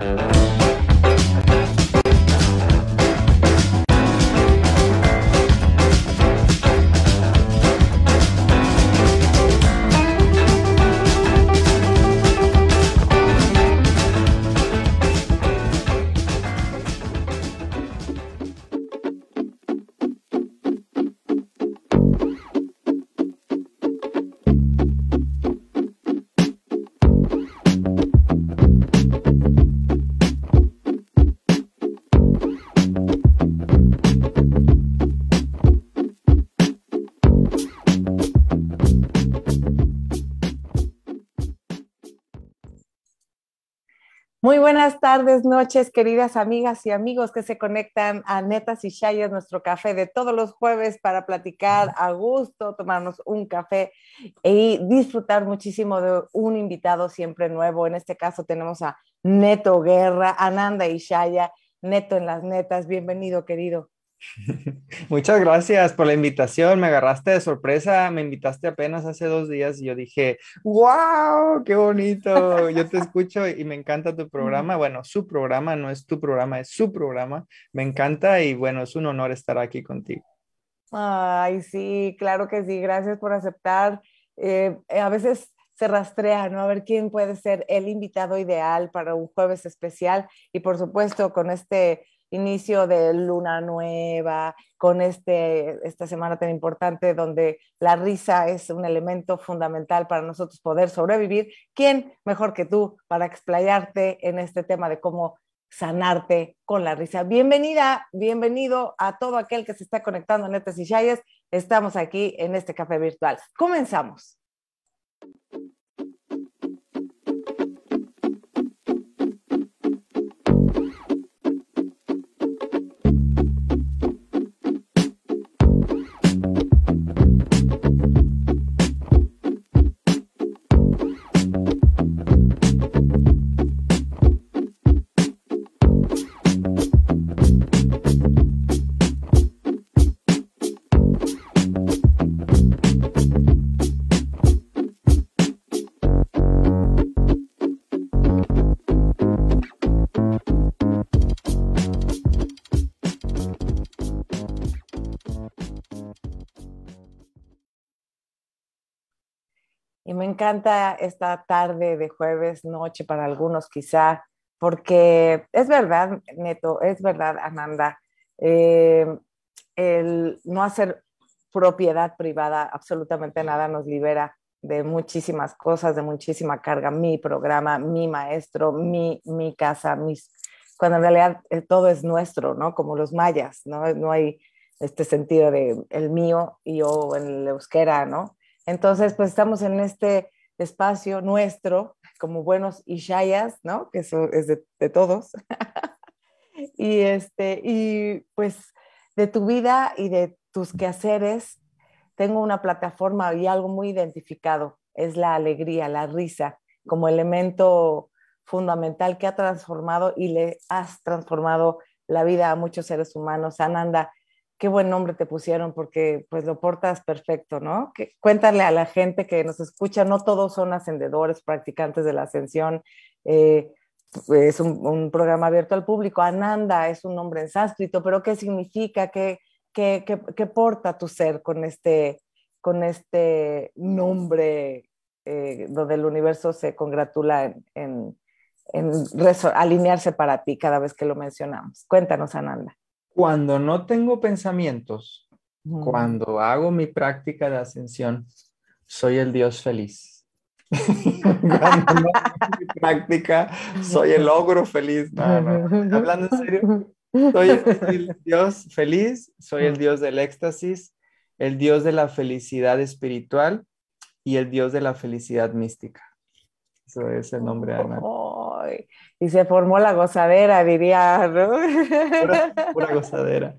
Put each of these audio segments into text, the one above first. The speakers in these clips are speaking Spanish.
Música Muy buenas tardes, noches, queridas amigas y amigos que se conectan a Netas y Shaya, nuestro café de todos los jueves para platicar a gusto, tomarnos un café y disfrutar muchísimo de un invitado siempre nuevo. En este caso tenemos a Neto Guerra, Ananda y Shaya, Neto en las Netas. Bienvenido, querido. Muchas gracias por la invitación. Me agarraste de sorpresa. Me invitaste apenas hace dos días y yo dije, wow, qué bonito. Yo te escucho y me encanta tu programa. Bueno, su programa no es tu programa, es su programa. Me encanta y bueno, es un honor estar aquí contigo. Ay, sí, claro que sí. Gracias por aceptar. Eh, a veces se rastrea, ¿no? A ver quién puede ser el invitado ideal para un jueves especial y por supuesto con este inicio de luna nueva, con este, esta semana tan importante donde la risa es un elemento fundamental para nosotros poder sobrevivir. ¿Quién mejor que tú para explayarte en este tema de cómo sanarte con la risa? Bienvenida, bienvenido a todo aquel que se está conectando Netas y estas Estamos aquí en este café virtual. Comenzamos. encanta esta tarde de jueves, noche para algunos quizá, porque es verdad, Neto, es verdad, Amanda, eh, el no hacer propiedad privada absolutamente nada nos libera de muchísimas cosas, de muchísima carga, mi programa, mi maestro, mi, mi casa, mis, cuando en realidad eh, todo es nuestro, ¿no? Como los mayas, ¿no? No hay este sentido de el mío y yo en el euskera, ¿no? Entonces, pues estamos en este espacio nuestro, como buenos Ishayas, ¿no? Que eso es de, de todos. y, este, y pues de tu vida y de tus quehaceres, tengo una plataforma y algo muy identificado, es la alegría, la risa, como elemento fundamental que ha transformado y le has transformado la vida a muchos seres humanos. Ananda, qué buen nombre te pusieron porque pues lo portas perfecto, ¿no? cuéntale a la gente que nos escucha, no todos son ascendedores, practicantes de la ascensión. Eh, es un, programa abierto al público. Ananda es un nombre en pero ¿qué significa? ¿Qué, qué, porta tu ser con este, con este nombre eh, donde el universo se congratula en alinearse para ti cada vez que lo mencionamos? Cuéntanos, Ananda. Cuando no tengo pensamientos, cuando hago mi práctica de ascensión, soy el Dios feliz. cuando hago mi práctica, soy el ogro feliz. Hablando en serio, soy el Dios feliz, soy el Dios del éxtasis, el Dios de la felicidad espiritual y el Dios de la felicidad mística. Eso es el nombre de Ana. Oh, y, se formó la gozadera, diría, ¿no? Pura, gozadera.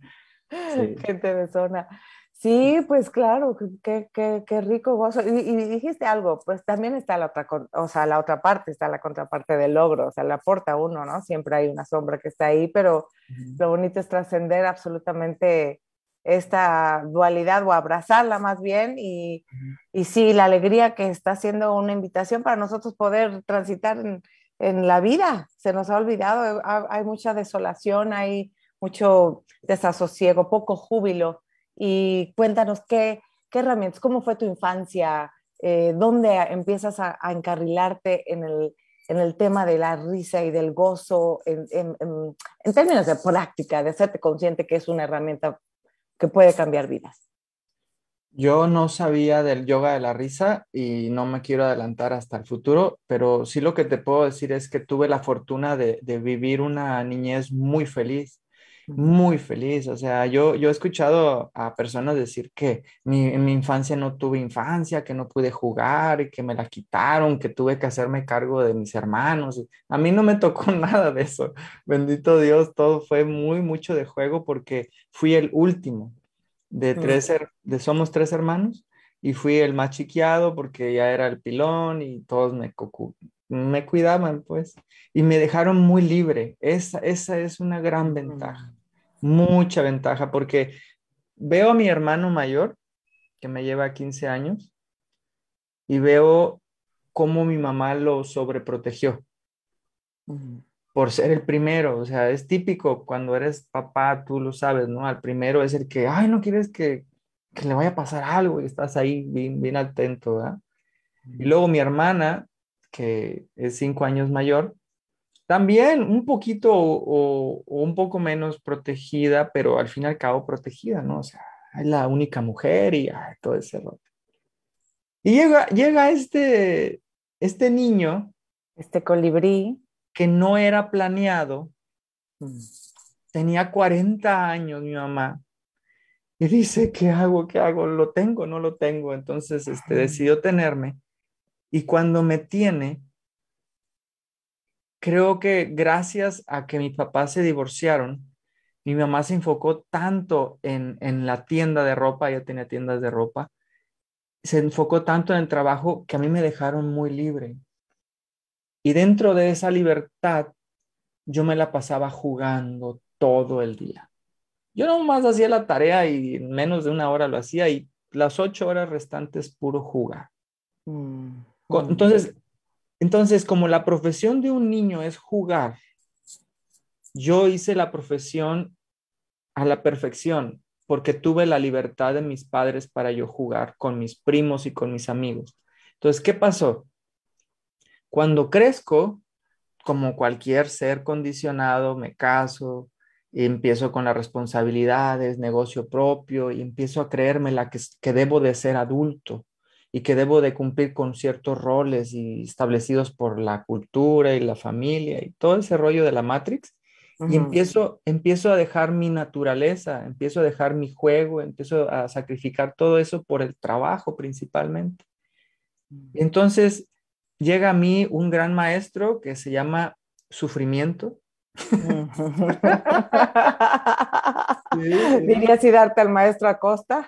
Sí. Gente de zona. Sí, pues claro, qué, qué, qué rico gozo. Y, dijiste algo, pues también está la otra, o sea, la otra parte, está la contraparte del logro, o sea, la aporta uno, ¿no? Siempre hay una sombra que está ahí, pero lo bonito es trascender absolutamente esta dualidad o abrazarla más bien y, y sí, la alegría que está siendo una invitación para nosotros poder transitar en, en la vida, se nos ha olvidado, eh, hay mucha desolación, hay mucho desasosiego, poco júbilo. Y cuéntanos qué, qué herramientas, cómo fue tu infancia, eh, dónde empiezas a, encarrilarte en el, tema de la risa y del gozo, en, en términos de práctica, de hacerte consciente que es una herramienta que puede cambiar vidas. Yo no sabía del yoga de la risa y no me quiero adelantar hasta el futuro, pero sí lo que te puedo decir es que tuve la fortuna de, vivir una niñez muy feliz, muy feliz. O sea, yo, yo he escuchado a personas decir que mi, en mi infancia no tuve infancia, que no pude jugar, y que me la quitaron, que tuve que hacerme cargo de mis hermanos. A mí no me tocó nada de eso. Bendito Dios, todo fue muy mucho de juego porque fui el último de tres, de somos tres hermanos y fui el más chiqueado porque ya era el pilón y todos me, me cuidaban, pues, y me dejaron muy libre. Esa, esa es una gran ventaja, mucha ventaja, porque veo a mi hermano mayor, que me lleva 15 años, y veo cómo mi mamá lo sobreprotegió por ser el primero, o sea, es típico cuando eres papá, tú lo sabes, ¿no? Al primero es el que, ay, no quieres que, le vaya a pasar algo y estás ahí bien, bien atento, ¿verdad? Y luego mi hermana, que es cinco años mayor, también un poquito o, un poco menos protegida, pero al fin y al cabo protegida, ¿no? O sea, es la única mujer y todo ese rollo. Y llega, llega este, este niño. Este colibrí que no era planeado. Tenía 40 años mi mamá. Y dice, ¿qué hago? ¿Qué hago? ¿Lo tengo? ¿No lo tengo? Entonces este, decidió tenerme. Y cuando me tiene, creo que gracias a que mis papás se divorciaron, mi mamá se enfocó tanto en, en la tienda de ropa, ella tenía tiendas de ropa, se enfocó tanto en el trabajo que a mí me dejaron muy libre. Y dentro de esa libertad, yo me la pasaba jugando todo el día. Yo más hacía la tarea y menos de una hora lo hacía y las ocho horas restantes puro jugar. Mm, mm, entonces, mm. entonces, como la profesión de un niño es jugar, yo hice la profesión a la perfección porque tuve la libertad de mis padres para yo jugar con mis primos y con mis amigos. Entonces, ¿qué pasó? Cuando crezco, como cualquier ser condicionado, me caso, y empiezo con las responsabilidades, negocio propio, y empiezo a creerme la que, debo de ser adulto y que debo de cumplir con ciertos roles y establecidos por la cultura y la familia y todo ese rollo de la Matrix. Y empiezo, empiezo a dejar mi naturaleza, empiezo a dejar mi juego, empiezo a sacrificar todo eso por el trabajo principalmente. Entonces, llega a mí un gran maestro que se llama Sufrimiento. Sí. y darte al maestro Acosta.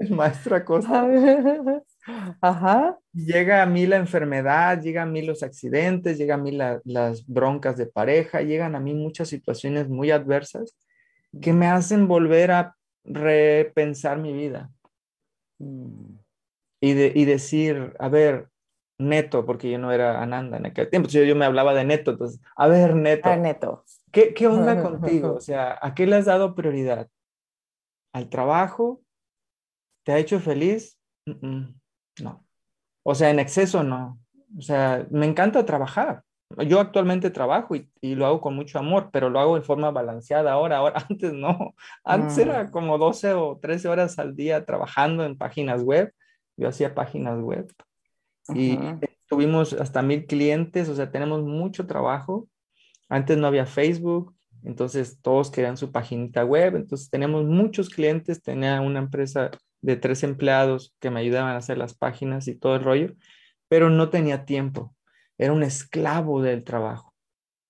El maestro Acosta. Ajá. Llega a mí la enfermedad, llegan a mí los accidentes, llegan a mí las broncas de pareja, llegan a mí muchas situaciones muy adversas que me hacen volver a repensar mi vida. Mm. Y, y decir, a ver, Neto, porque yo no era Ananda en aquel tiempo, yo, me hablaba de Neto, entonces, a ver, Neto. Ah, neto. ¿Qué, onda contigo? O sea, ¿a qué le has dado prioridad? ¿Al trabajo? ¿Te ha hecho feliz? no. O sea, en exceso no. O sea, me encanta trabajar. Yo actualmente trabajo y, lo hago con mucho amor, pero lo hago en forma balanceada ahora. Ahora, antes no. Antes era mm. como 12 o 13 horas al día trabajando en páginas web. Yo hacía páginas web y tuvimos hasta mil clientes, o sea, tenemos mucho trabajo. Antes no había Facebook, entonces todos querían su paginita web, entonces teníamos muchos clientes, tenía una empresa de tres empleados que me ayudaban a hacer las páginas y todo el rollo, pero no tenía tiempo, era un esclavo del trabajo.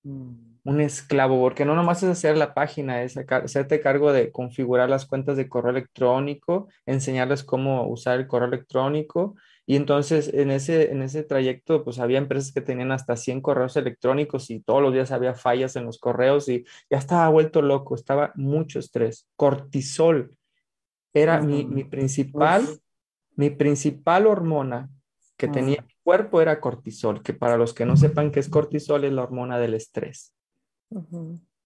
Mm. Un esclavo, porque no nomás es hacer la página, es hacerte cargo de configurar las cuentas de correo electrónico, enseñarles cómo usar el correo electrónico, y entonces en ese, en ese trayecto, pues había empresas que tenían hasta 100 correos electrónicos y todos los días había fallas en los correos y ya estaba vuelto loco, estaba mucho estrés. Cortisol era mi, mi, mm, principal, mi principal hormona que tenía mi cuerpo era cortisol, que para los que no sepan qué es cortisol es la hormona del estrés.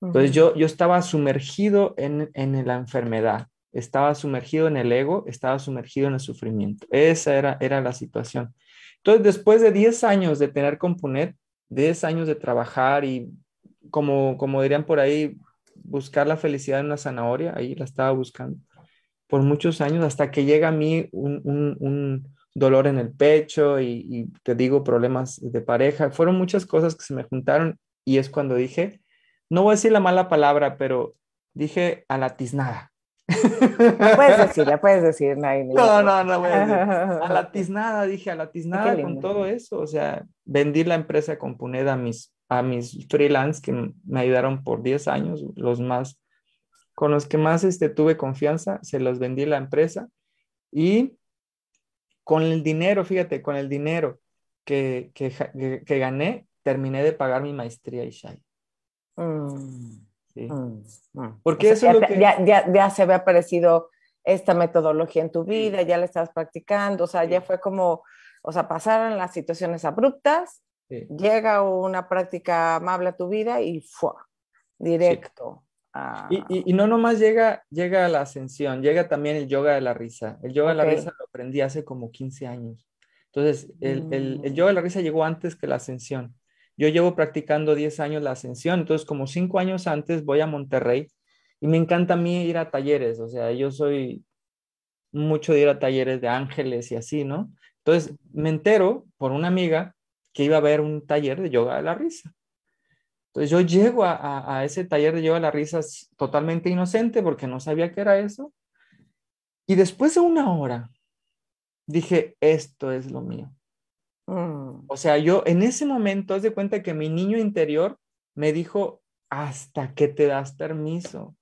Entonces yo, yo estaba sumergido en, en la enfermedad estaba sumergido en el ego, estaba sumergido en el sufrimiento. Esa era, era la situación. Entonces, después de 10 años de tener Componer, 10 años de trabajar y, como, como dirían por ahí, buscar la felicidad en una zanahoria, ahí la estaba buscando por muchos años hasta que llega a mí un, dolor en el pecho y, y, te digo problemas de pareja. Fueron muchas cosas que se me juntaron y es cuando dije, no voy a decir la mala palabra, pero dije a la tiznada puedes decir, puedes decir, no, no, no, no a la tiznada, dije, a la tiznada con todo eso. O sea, vendí la empresa con Puneda a mis, a mis freelance que me ayudaron por 10 años, los más, con los que más este, tuve confianza, se los vendí la empresa. Y con el dinero, fíjate, con el dinero que, que, gané, terminé de pagar mi maestría y Shai. Porque ya, se había aparecido esta metodología en tu vida, ya la estabas practicando, o sea, ya fue como, o sea, pasaron las situaciones abruptas, llega una práctica amable a tu vida y fue directo. Y, no nomás llega, llega a la ascensión, llega también el yoga de la risa. El yoga de la risa lo aprendí hace como 15 años. Entonces, el mm. yoga de la risa llegó antes que la ascensión. Yo llevo practicando 10 años la ascensión, entonces como 5 años antes voy a Monterrey y me encanta a mí ir a talleres, o sea, yo soy mucho de ir a talleres de ángeles y así, ¿no? Entonces me entero por una amiga que iba a ver un taller de yoga de la risa. Entonces yo llego a, ese taller de yoga de la risa totalmente inocente porque no sabía qué era eso. Y después de una hora dije, esto es lo mío. Mm. O sea, yo en ese momento, haz de cuenta que mi niño interior me dijo, hasta que te das permiso,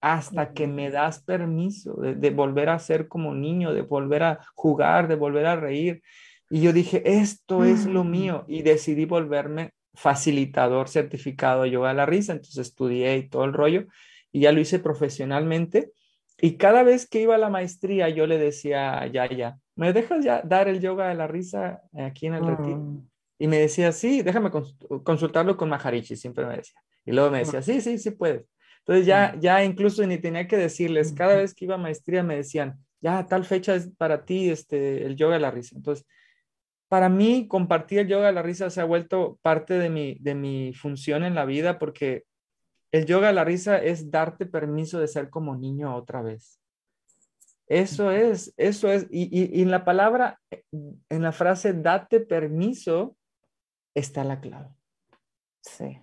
hasta que me das permiso de, volver a ser como niño, de volver a jugar, de volver a reír. Y yo dije, esto es lo mm. mío. Y decidí volverme facilitador certificado yo a la risa. Entonces estudié y todo el rollo. Y ya lo hice profesionalmente. Y cada vez que iba a la maestría, yo le decía ya, ya. ¿me dejas ya dar el yoga de la risa aquí en el retiro? Mm. Y me decía, sí, déjame consultarlo con Maharishi, siempre me decía. Y luego me decía, sí, sí, sí puedes. Entonces ya, mm. ya incluso ni tenía que decirles, cada vez que iba a maestría me decían, ya tal fecha es para ti este, el yoga de la risa. Entonces, para mí compartir el yoga de la risa se ha vuelto parte de mi, de mi función en la vida porque el yoga de la risa es darte permiso de ser como niño otra vez. Eso es, eso es. Y, en la palabra, en la frase date permiso, está la clave. Sí.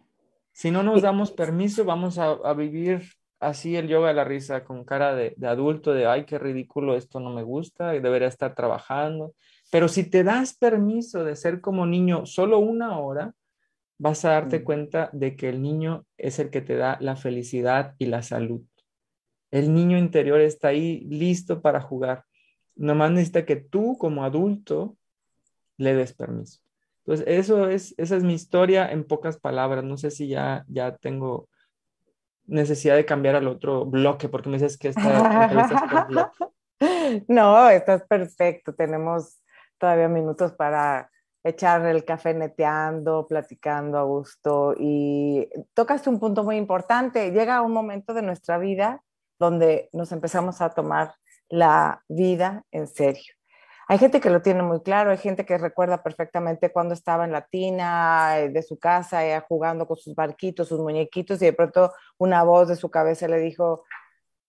Si no nos damos permiso, vamos a, vivir así el yoga de la risa, con cara de, de, adulto, de ay, qué ridículo, esto no me gusta, debería estar trabajando. Pero si te das permiso de ser como niño solo una hora, vas a darte mm. cuenta de que el niño es el que te da la felicidad y la salud. El niño interior está ahí listo para jugar. Nomás necesita que tú como adulto le des permiso. Entonces, eso es, esa es mi historia en pocas palabras. No sé si ya, ya tengo necesidad de cambiar al otro bloque, porque me dices que esta No, estás perfecto. Tenemos todavía minutos para echar el café neteando, platicando a gusto. Y tocaste un punto muy importante. Llega un momento de nuestra vida donde nos empezamos a tomar la vida en serio. Hay gente que lo tiene muy claro, hay gente que recuerda perfectamente cuando estaba en la tina eh, de su casa jugando con sus barquitos, sus muñequitos y de pronto una voz de su cabeza le dijo,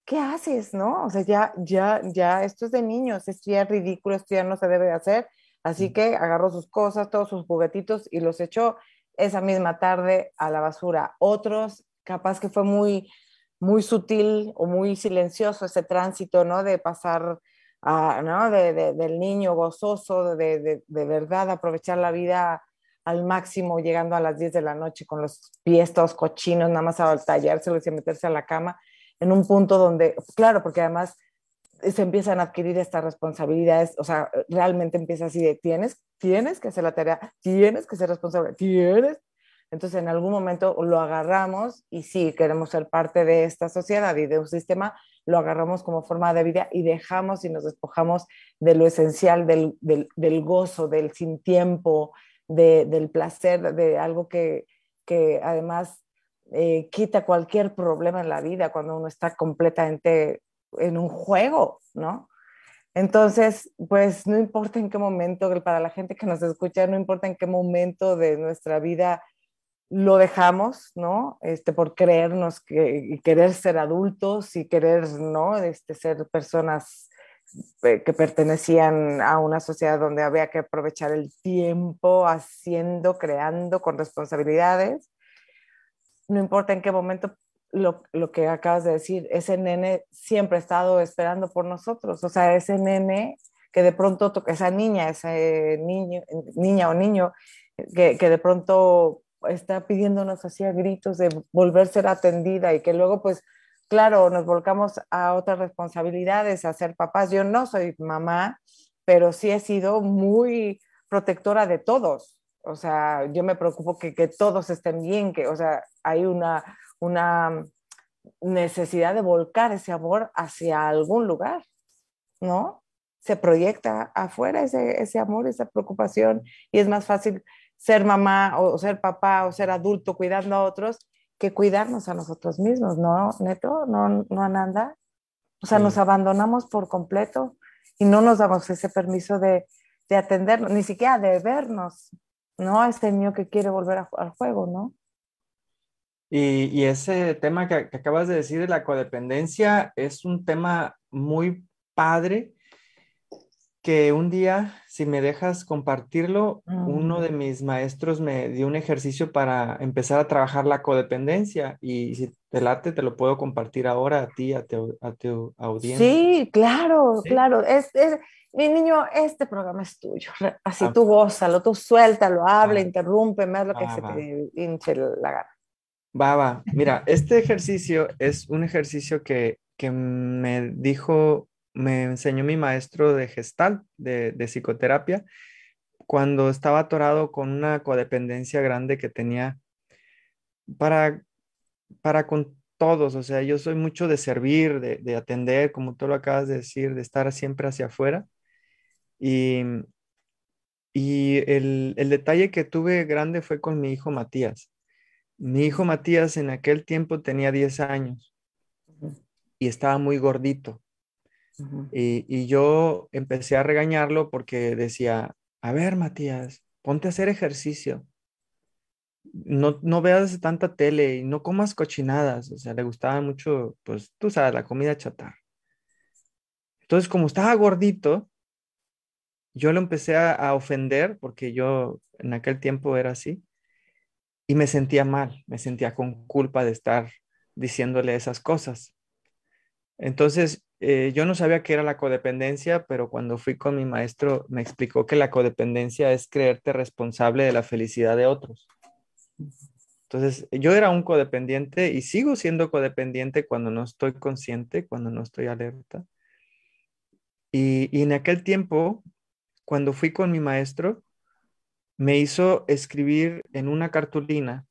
¿qué haces? ¿No? O sea, ya, ya, ya, esto es de niños, esto ya es ridículo, esto ya no se debe hacer. Así mm. que agarró sus cosas, todos sus juguetitos y los echó esa misma tarde a la basura. Otros, capaz que fue muy muy sutil o muy silencioso ese tránsito, ¿no? De pasar a, ¿no? De, del niño gozoso, de, verdad aprovechar la vida al máximo, llegando a las 10 de la noche con los pies todos cochinos, nada más a tallárselos y meterse a la cama, en un punto donde, claro, porque además se empiezan a adquirir estas responsabilidades, o sea, realmente empieza así de tienes, tienes que hacer la tarea, tienes que ser responsable, tienes, entonces, en algún momento lo agarramos y sí, queremos ser parte de esta sociedad y de un sistema, lo agarramos como forma de vida y dejamos y nos despojamos de lo esencial, del, del, gozo, del sin tiempo, del placer, de algo que, que además eh, quita cualquier problema en la vida cuando uno está completamente en un juego, ¿no? Entonces, pues no importa en qué momento, para la gente que nos escucha, no importa en qué momento de nuestra vida lo dejamos, ¿no? Este, por creernos que, y querer ser adultos y querer, ¿no? Este, ser personas eh, que pertenecían a una sociedad donde había que aprovechar el tiempo haciendo, creando con responsabilidades. No importa en qué momento, lo, que acabas de decir, ese nene siempre ha estado esperando por nosotros, o sea, ese nene que de pronto, esa niña, ese niño, niña o niño, que, que de pronto está pidiéndonos así a gritos de volver a ser atendida y que luego pues claro, nos volcamos a otras responsabilidades, a ser papás. Yo no soy mamá, pero sí he sido muy protectora de todos. O sea, yo me preocupo que, todos estén bien, que, o sea, hay una, una necesidad de volcar ese amor hacia algún lugar, ¿no? Se proyecta afuera ese, ese amor, esa preocupación, y es más fácil ser mamá o ser papá o ser adulto cuidando a otros que cuidarnos a nosotros mismos, ¿no, Neto? ¿No, no Ananda? O sea, nos abandonamos por completo y no nos damos ese permiso de, de atendernos, ni siquiera de vernos, ¿no? Este mío que quiere volver al juego, ¿no? Y, ese tema que, acabas de decir de la codependencia es un tema muy padre que un día, si me dejas compartirlo, uno mm. de mis maestros me dio un ejercicio para empezar a trabajar la codependencia y si te late, te lo puedo compartir ahora a ti, a tu, audiencia. Sí, claro, claro. Es, mi niño, este programa es tuyo. Así tu ah, tú gózalo, tú suéltalo, habla, ah. interrumpe, más lo que se te hinche la gana. Va, Mira, este ejercicio es un ejercicio que, que me dijo me enseñó mi maestro de gestal, de, psicoterapia, cuando estaba atorado con una codependencia grande que tenía para, para con todos. O sea, yo soy mucho de servir, de, atender, como tú lo acabas de decir, de estar siempre hacia afuera. Y, y el, el detalle que tuve grande fue con mi hijo Matías. Mi hijo Matías en aquel tiempo tenía 10 años y estaba muy gordito y, yo empecé a regañarlo porque decía, a ver, Matías, ponte a hacer ejercicio. No, no veas tanta tele y no comas cochinadas. O sea, le gustaba mucho, pues tú sabes, la comida chatar. Entonces, como estaba gordito, yo lo empecé a, a, ofender porque yo en aquel tiempo era así y me sentía mal, me sentía con culpa de estar diciéndole esas cosas. Entonces eh, yo no sabía qué era la codependencia, pero cuando fui con mi maestro me explicó que la codependencia es creerte responsable de la felicidad de otros. Entonces, yo era un codependiente y sigo siendo codependiente cuando no estoy consciente, cuando no estoy alerta. y en aquel tiempo, cuando fui con mi maestro, me hizo escribir en una cartulina,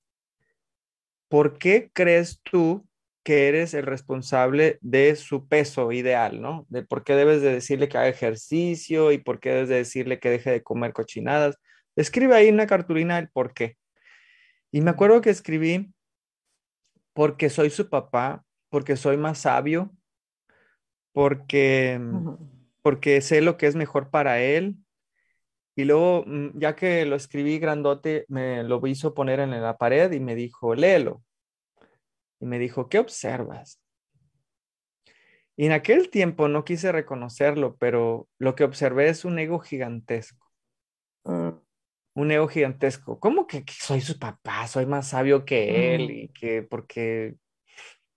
¿por qué crees tú que eres el responsable de su peso ideal, ¿no? De por qué debes de decirle que haga ejercicio y por qué debes de decirle que deje de comer cochinadas. Escribe ahí en la cartulina el por qué. Y me acuerdo que escribí porque soy su papá, porque soy más sabio, porque, mm, porque sé lo que es mejor para él. Y luego, mm, ya que lo escribí grandote, me lo hizo poner en la pared y me dijo, léelo y me dijo, ¿qué observas? Y en aquel tiempo no quise reconocerlo, pero lo que observé es un ego gigantesco. Ah. Un ego gigantesco. ¿Cómo que, soy su papá, soy más sabio que él y que porque,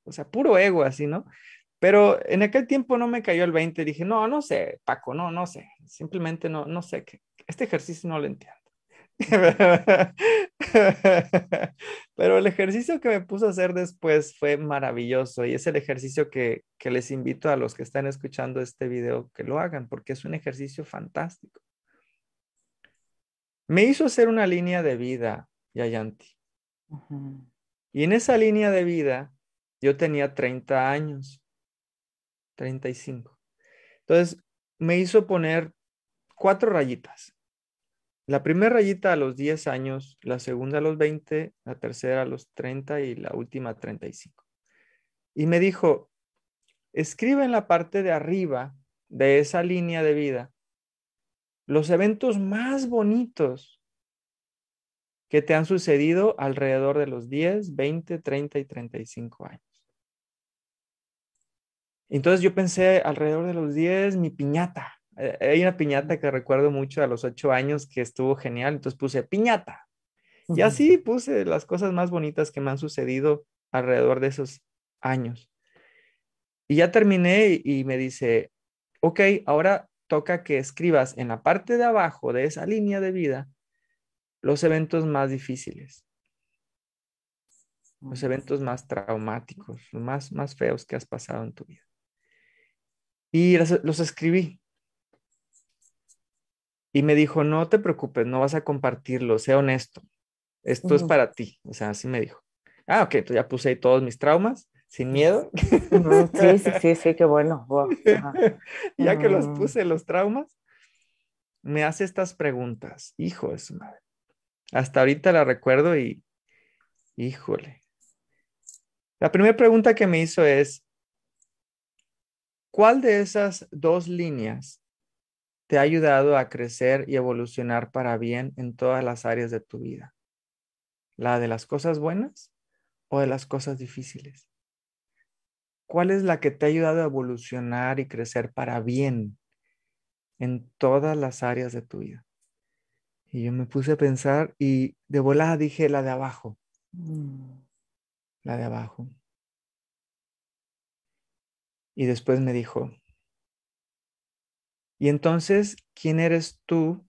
o sea, puro ego así, ¿no? Pero en aquel tiempo no me cayó el 20, dije, no, no sé, Paco, no, no sé, simplemente no, no sé, que este ejercicio no lo entiendo. Pero el ejercicio que me puso a hacer después fue maravilloso y es el ejercicio que, les invito a los que están escuchando este video que lo hagan porque es un ejercicio fantástico. Me hizo hacer una línea de vida, Yayanti. Y en esa línea de vida yo tenía 30 años, 35. Entonces me hizo poner cuatro rayitas la primera rayita a los 10 años, la segunda a los 20, la tercera a los 30 y la última a 35. Y me dijo, escribe en la parte de arriba de esa línea de vida los eventos más bonitos que te han sucedido alrededor de los 10, 20, 30 y 35 años. Entonces yo pensé alrededor de los 10, mi piñata. Eh, hay una piñata que recuerdo mucho a los ocho años que estuvo genial, entonces puse piñata. Y así puse las cosas más bonitas que me han sucedido alrededor de esos años. Y ya terminé y me dice, ok, ahora toca que escribas en la parte de abajo de esa línea de vida los eventos más difíciles, los eventos más traumáticos, los más, más feos que has pasado en tu vida. Y los escribí. Y me dijo, no te preocupes, no vas a compartirlo, sé honesto. Esto es para ti. O sea, así me dijo. Ah, ok, entonces ya puse ahí todos mis traumas, sin miedo. Sí, sí, sí, qué bueno. ya que los mm. puse, los traumas, me hace estas preguntas. Hijo de su madre. Hasta ahorita la recuerdo y, híjole. La primera pregunta que me hizo es, ¿cuál de esas dos líneas te ha ayudado a crecer y evolucionar para bien en todas las áreas de tu vida. ¿La de las cosas buenas o de las cosas difíciles? ¿Cuál es la que te ha ayudado a evolucionar y crecer para bien en todas las áreas de tu vida? Y yo me puse a pensar y de volada dije la de abajo. Mm. La de abajo. Y después me dijo, y entonces, ¿quién eres tú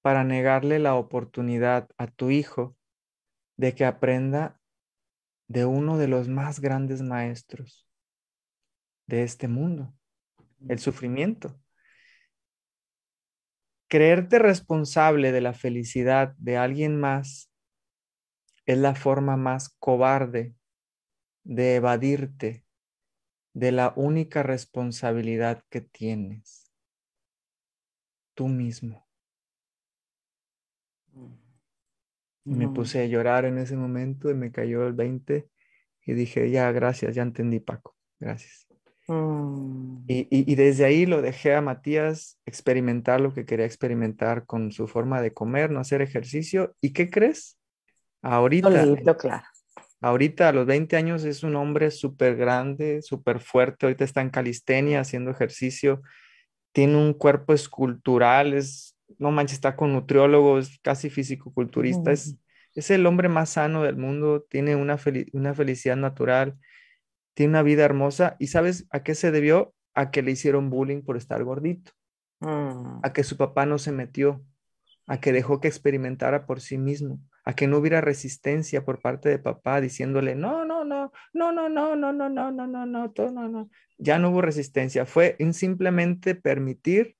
para negarle la oportunidad a tu hijo de que aprenda de uno de los más grandes maestros de este mundo, el sufrimiento? Creerte responsable de la felicidad de alguien más es la forma más cobarde de evadirte de la única responsabilidad que tienes tú mismo. me puse a llorar en ese momento y me cayó el 20 y dije, ya, gracias, ya entendí Paco, gracias. Mm. Y, desde ahí lo dejé a Matías experimentar lo que quería experimentar con su forma de comer, no hacer ejercicio. ¿Y qué crees? Ahorita, ahorita a los 20 años es un hombre súper grande, súper fuerte, ahorita está en calistenia haciendo ejercicio tiene un cuerpo escultural, es, no manches, está con nutriólogos, casi físico-culturista, es, es el hombre más sano del mundo, tiene una, una felicidad natural, tiene una vida hermosa y ¿sabes a qué se debió? A que le hicieron bullying por estar gordito, mm. a que su papá no se metió, a que dejó que experimentara por sí mismo a que no hubiera resistencia por parte de papá diciéndole, no, no, no, no, no, no, no, no, no, no, no, no, todo, no, no. Ya no hubo resistencia, fue simplemente permitir,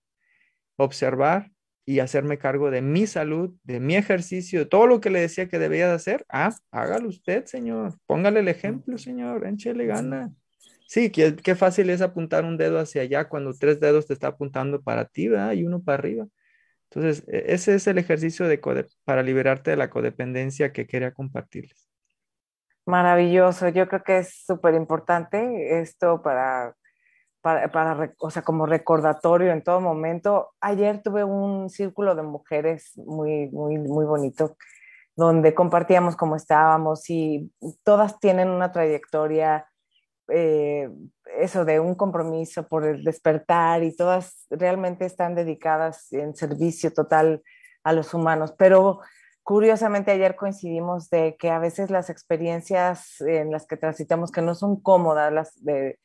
observar y hacerme cargo de mi salud, de mi ejercicio, todo lo que le decía que debía de hacer. Ah, hágalo usted, señor, póngale el ejemplo, señor, échele gana. Sí, qué, qué fácil es apuntar un dedo hacia allá cuando tres dedos te está apuntando para ti, ¿verdad? Y uno para arriba. Entonces, e-, ese es el ejercicio de para liberarte de la codependencia que quería compartirles. Maravilloso, yo creo que es súper importante esto para, para, como recordatorio en todo momento. Ayer tuve un círculo de mujeres muy, muy, muy bonito, donde compartíamos cómo estábamos y todas tienen una trayectoria eh, eso de un compromiso por el despertar y todas realmente están dedicadas en servicio total a los humanos. Pero curiosamente ayer coincidimos de que a veces las experiencias en las que transitamos que no son cómodas, las de,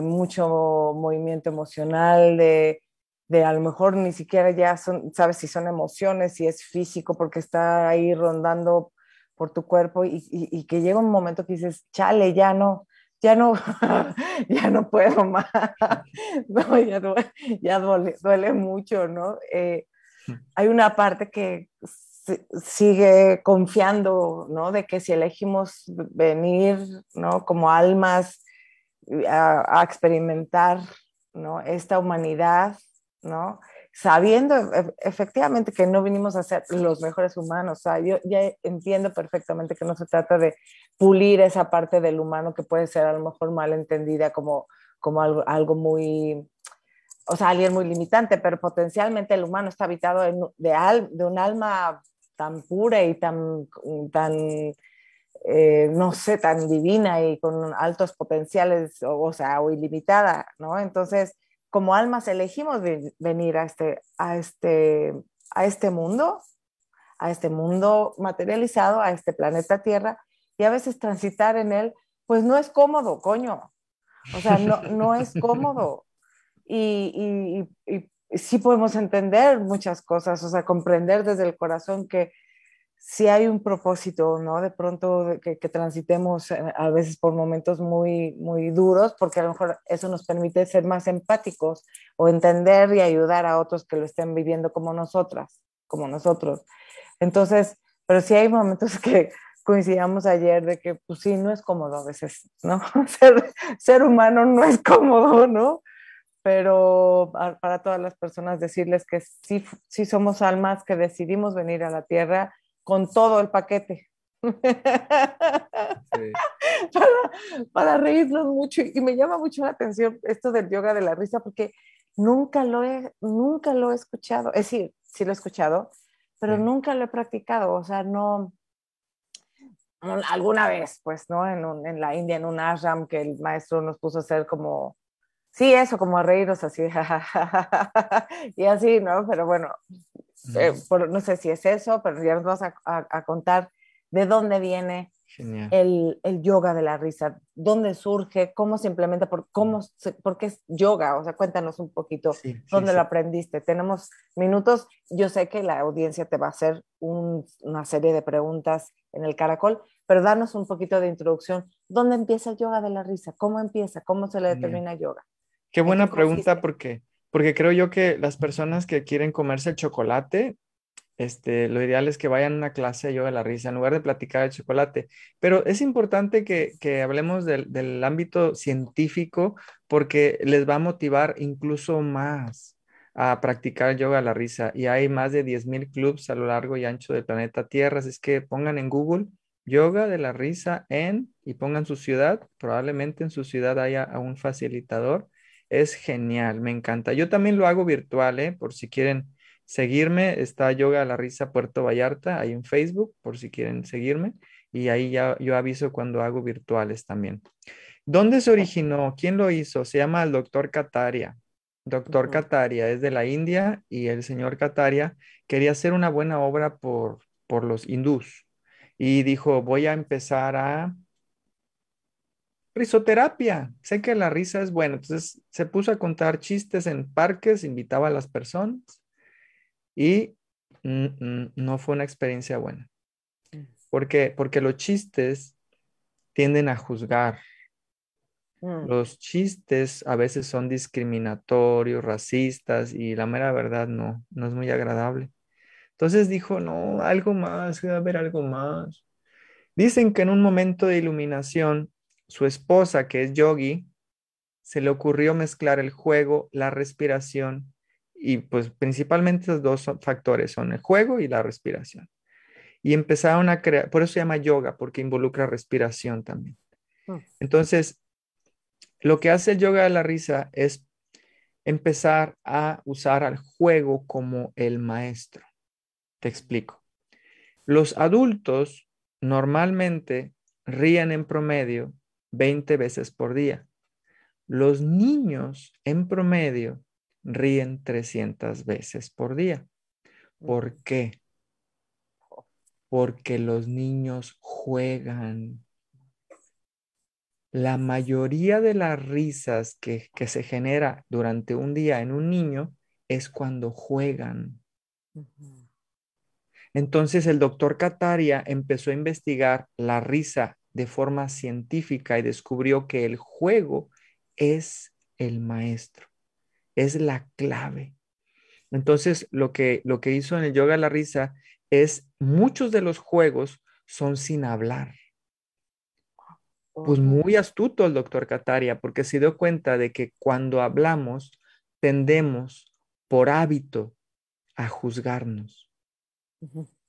mucho movimiento emocional, de, de a lo mejor ni siquiera ya son, sabes si son emociones, si es físico, porque está ahí rondando por tu cuerpo y, que llega un momento que dices, chale, ya no, ya no, ya no puedo más, ya, duele, mucho, ¿no? Eh, mm. hay una parte que sigue confiando, ¿no? De que si elegimos venir, ¿no? Como almas eh, a, a experimentar, ¿no? Esta humanidad, ¿no? sabiendo efectivamente que no vinimos a ser los mejores humanos. O yo ya entiendo perfectamente que no se trata de pulir esa parte del humano que puede ser a lo mejor mal entendida como, como algo, muy, o sea, alguien muy limitante, pero potencialmente el humano está habitado de, un alma tan pura y tan, tan eh, no sé, tan divina y con altos potenciales, o, o sea, o ilimitada, ¿no? Entonces, como almas elegimos venir a este, a este, a este mundo, a este mundo materializado, a este planeta Tierra, y a veces transitar en él, pues no es cómodo, coño. O sea, no, es cómodo. Y, y, y sí podemos entender muchas cosas, o sea, comprender desde el corazón que si hay un propósito, ¿no? De pronto que, transitemos eh, a veces por momentos muy, muy duros, porque a lo mejor eso nos permite ser más empáticos o entender y ayudar a otros que lo estén viviendo como nosotras, como nosotros. Entonces, pero sí hay momentos que coincidimos, ayer de que, pues sí, no es cómodo a veces, ¿no? Ser, humano no es cómodo, ¿no? pero para todas las personas decirles que sí, sí somos almas que decidimos venir a la tierra con todo el paquete. Para, reírnos mucho y me llama mucho la atención esto del yoga de la risa porque nunca lo he, nunca lo he escuchado, es decir, sí lo he escuchado, pero nunca lo he practicado, o sea, no, alguna vez, pues, ¿no? En, en, la India, en un ashram que el maestro nos puso a hacer como, sí, eso, como a reírnos así, y así, ¿no? Pero bueno, eh, no sé si es eso, pero ya nos vas a, contar de dónde viene el, yoga de la risa, dónde surge, cómo se implementa, por, cómo qué es yoga. O sea, cuéntanos un poquito dónde lo aprendiste. Tenemos minutos. Yo sé que la audiencia te va a hacer una serie de preguntas en el caracol, pero danos un poquito de introducción. ¿Dónde empieza el yoga de la risa? ¿Cómo empieza? ¿Cómo se le determina yoga? Qué buena pregunta porque porque creo yo que las personas que quieren comerse el chocolate, este, lo ideal es que vayan a una clase de yoga de la risa en lugar de platicar el chocolate. Pero es importante que, hablemos del, ámbito científico porque les va a motivar incluso más a practicar yoga de la risa. Y hay más de 10.000 clubs a lo largo y ancho del planeta Tierra. Así es que pongan en Google yoga de la risa en y pongan su ciudad. Probablemente en su ciudad haya un facilitador es genial, me encanta. Yo también lo hago virtual, ¿eh? por si quieren seguirme. Está Yoga a la Risa Puerto Vallarta ahí en Facebook, por si quieren seguirme. Y ahí ya yo aviso cuando hago virtuales también. ¿Dónde se originó? ¿Quién lo hizo? Se llama el doctor Kataria. Doctor Kataria es de la India y el señor Kataria quería hacer una buena obra por, por los hindús y dijo, voy a empezar a risoterapia, sé que la risa es buena. Entonces se puso a contar chistes en parques, invitaba a las personas y mm, mm, no fue una experiencia buena. Porque, porque los chistes tienden a juzgar. Mm. Los chistes a veces son discriminatorios, racistas y la mera verdad no, no es muy agradable. Entonces dijo, no, algo más, debe haber algo más. Dicen que en un momento de iluminación su esposa, que es yogi, se le ocurrió mezclar el juego, la respiración y pues principalmente los dos factores son el juego y la respiración. Y empezaron a crear, por eso se llama yoga, porque involucra respiración también. Ah. Entonces, lo que hace el yoga de la risa es empezar a usar al juego como el maestro. Te explico. Los adultos normalmente ríen en promedio 20 veces por día. Los niños en promedio ríen 300 veces por día. ¿Por qué? Porque los niños juegan. La mayoría de las risas que, se genera durante un día en un niño es cuando juegan. Entonces el doctor Cataria empezó a investigar la risa de forma científica y descubrió que el juego es el maestro, es la clave. Entonces, lo que, lo que hizo en el yoga la risa es muchos de los juegos son sin hablar. Pues oh. muy astuto el doctor Cataria, porque se dio cuenta de que cuando hablamos, tendemos por hábito a juzgarnos.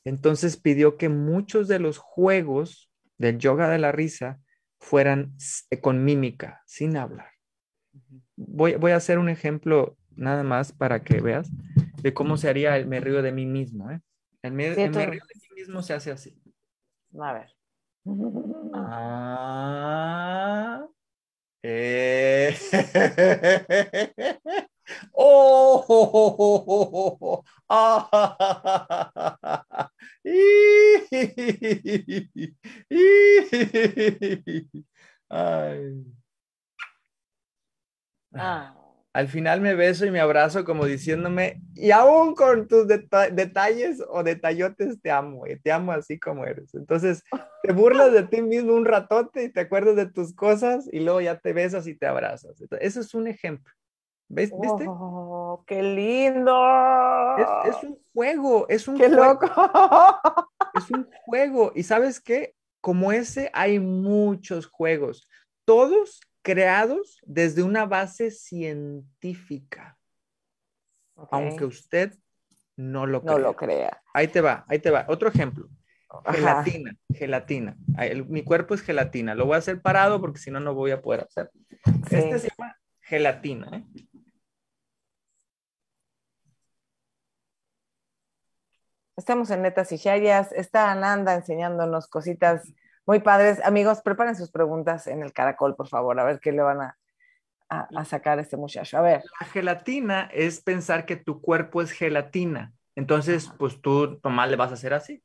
Entonces pidió que muchos de los juegos del yoga de la risa fueran con mímica, sin hablar. Voy, voy, a hacer un ejemplo nada más para que veas de cómo se haría el me río de mí mismo. ¿eh? El, me, río de mí mismo se hace así. A ver. Ah, eh. oh, oh, oh, oh ah, Ah. Al final me beso y me abrazo como diciéndome, y aún con tus detalles o detallotes te amo, y eh, te amo así como eres. Entonces, te burlas de ti mismo un ratote y te acuerdas de tus cosas y luego ya te besas y te abrazas. eso es un ejemplo. ¿Ves, Oh, ¡Qué lindo! Es, un juego, es un ¡Qué loco! Es un juego. Y sabes qué? Como ese hay muchos juegos, todos creados desde una base científica. Aunque usted no lo crea. No lo crea. Ahí te va, ahí te va. Otro ejemplo. Gelatina, gelatina. mi cuerpo es gelatina. Lo voy a hacer parado porque si no, no voy a poder hacer. Este se llama gelatina. ¿eh? Estamos en Netas y Sharias, Está Ananda enseñándonos cositas muy padres. Amigos, preparen sus preguntas en el caracol, por favor, a ver qué le van a, sacar a este muchacho. A ver. La gelatina es pensar que tu cuerpo es gelatina. Entonces, pues tú nomás le vas a hacer así.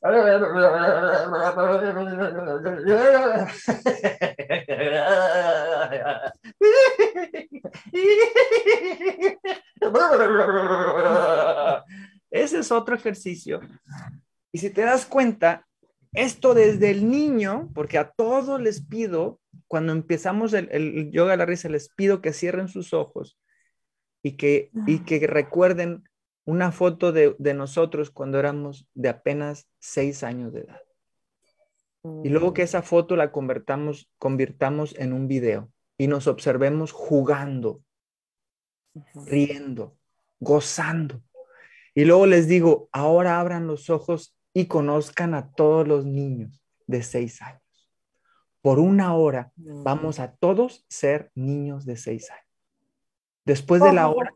Ese es otro ejercicio. Y si te das cuenta, esto desde el niño, porque a todos les pido, cuando empezamos el, yoga de la risa, les pido que cierren sus ojos y que, y que recuerden una foto de, nosotros cuando éramos de apenas seis años de edad. Y mm. luego que esa foto la convertamos, convirtamos en un video y nos observemos jugando, riendo, gozando. Y luego les digo, ahora abran los ojos y conozcan a todos los niños de seis años. Por una hora vamos a todos ser niños de seis años. Después de la hora,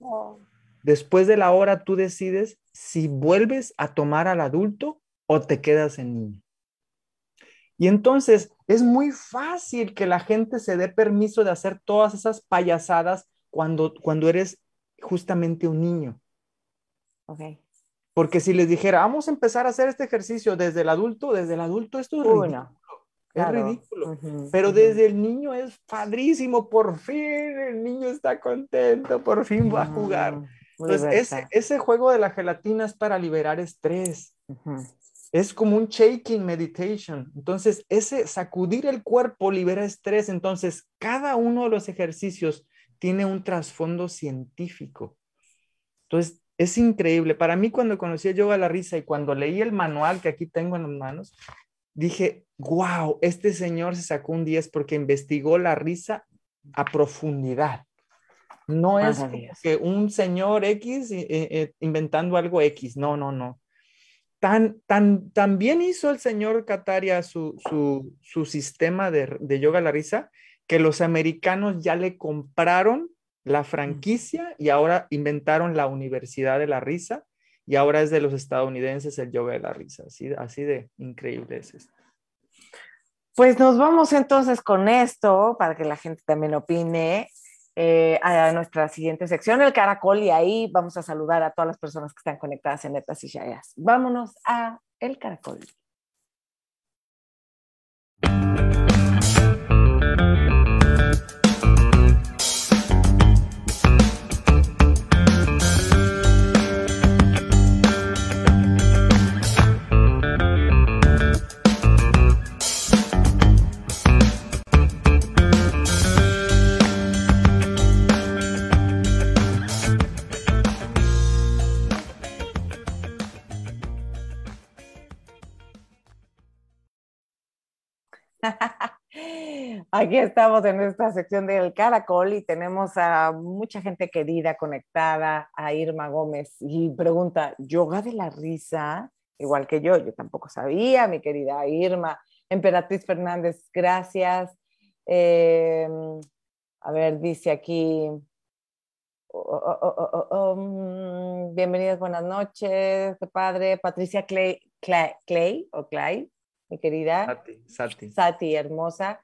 después de la hora tú decides si vuelves a tomar al adulto o te quedas en niño. Y entonces es muy fácil que la gente se dé permiso de hacer todas esas payasadas cuando, cuando eres justamente un niño. Porque si les dijera, vamos a empezar a hacer este ejercicio desde el adulto, desde el adulto esto es ridículo. Es ridículo. Pero desde el niño es padrísimo, por fin el niño está contento, por fin va a jugar. Entonces, ese, ese, juego de la gelatina es para liberar estrés. Es como un shaking meditation. Entonces, ese sacudir el cuerpo libera estrés. Entonces, cada uno de los ejercicios tiene un trasfondo científico. Entonces, es increíble. Para mí cuando conocí a yoga la risa y cuando leí el manual que aquí tengo en las manos, dije, wow, este señor se sacó un 10 porque investigó la risa a profundidad. No es que un señor X eh, eh, eh, inventando algo X, no, no, no. Tan, tan, bien hizo el señor Kataria su, sistema de, de yoga la risa que los americanos ya le compraron la franquicia y ahora inventaron la Universidad de la Risa y ahora es de los estadounidenses el yoga de la risa. Así, así de increíble es esto. Pues nos vamos entonces con esto para que la gente también opine. Eh, a nuestra siguiente sección, el caracol, y ahí vamos a saludar a todas las personas que están conectadas en Netas y Vámonos a el caracol. Aquí estamos en nuestra sección del Caracol y tenemos a mucha gente querida conectada, a Irma Gómez, y pregunta, ¿yoga de la risa? Igual que yo, yo tampoco sabía, mi querida Irma. Emperatriz Fernández, gracias. Em, a ver, dice aquí, oh, oh, oh, mm, bienvenidas, buenas noches, padre. Patricia Clay, Clay, o Clay, mi querida. Sati. Sati, hermosa.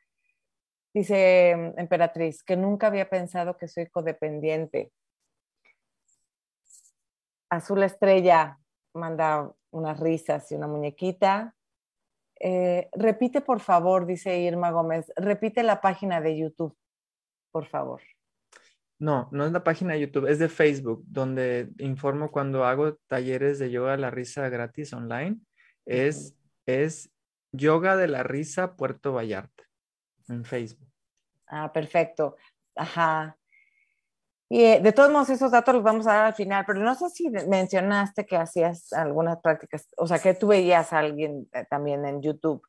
Dice mm, Emperatriz, que nunca había pensado que soy codependiente. Azul Estrella manda unas risas y una muñequita. Eh, repite, por favor, dice Irma Gómez, repite la página de YouTube, por favor. No, no es la página de YouTube, es de Facebook, donde informo cuando hago talleres de yoga de la risa gratis online. Es, es Yoga de la Risa Puerto Vallarta en Facebook. Ah, perfecto. Ajá. Y eh, de todos modos, esos datos los vamos a dar al final, pero no sé si mencionaste que hacías algunas prácticas, o sea, que tú veías a alguien eh, también en YouTube,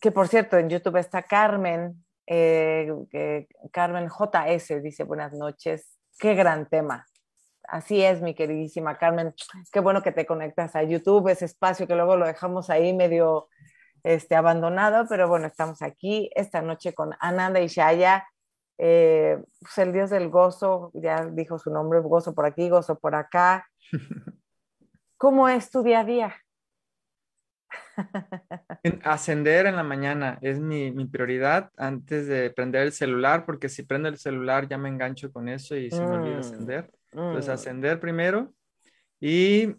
que por cierto, en YouTube está Carmen, eh, Carmen JS, dice buenas noches, qué gran tema. Así es, mi queridísima Carmen, qué bueno que te conectas a YouTube, ese espacio que luego lo dejamos ahí medio este, abandonado, pero bueno, estamos aquí esta noche con Ananda Ishaya, eh, pues el dios del gozo, ya dijo su nombre, gozo por aquí, gozo por acá. ¿Cómo es tu día a día? Ascender en la mañana es mi, prioridad antes de prender el celular, porque si prendo el celular ya me engancho con eso y se me olvida mm, ascender. Entonces, mm. ascender primero y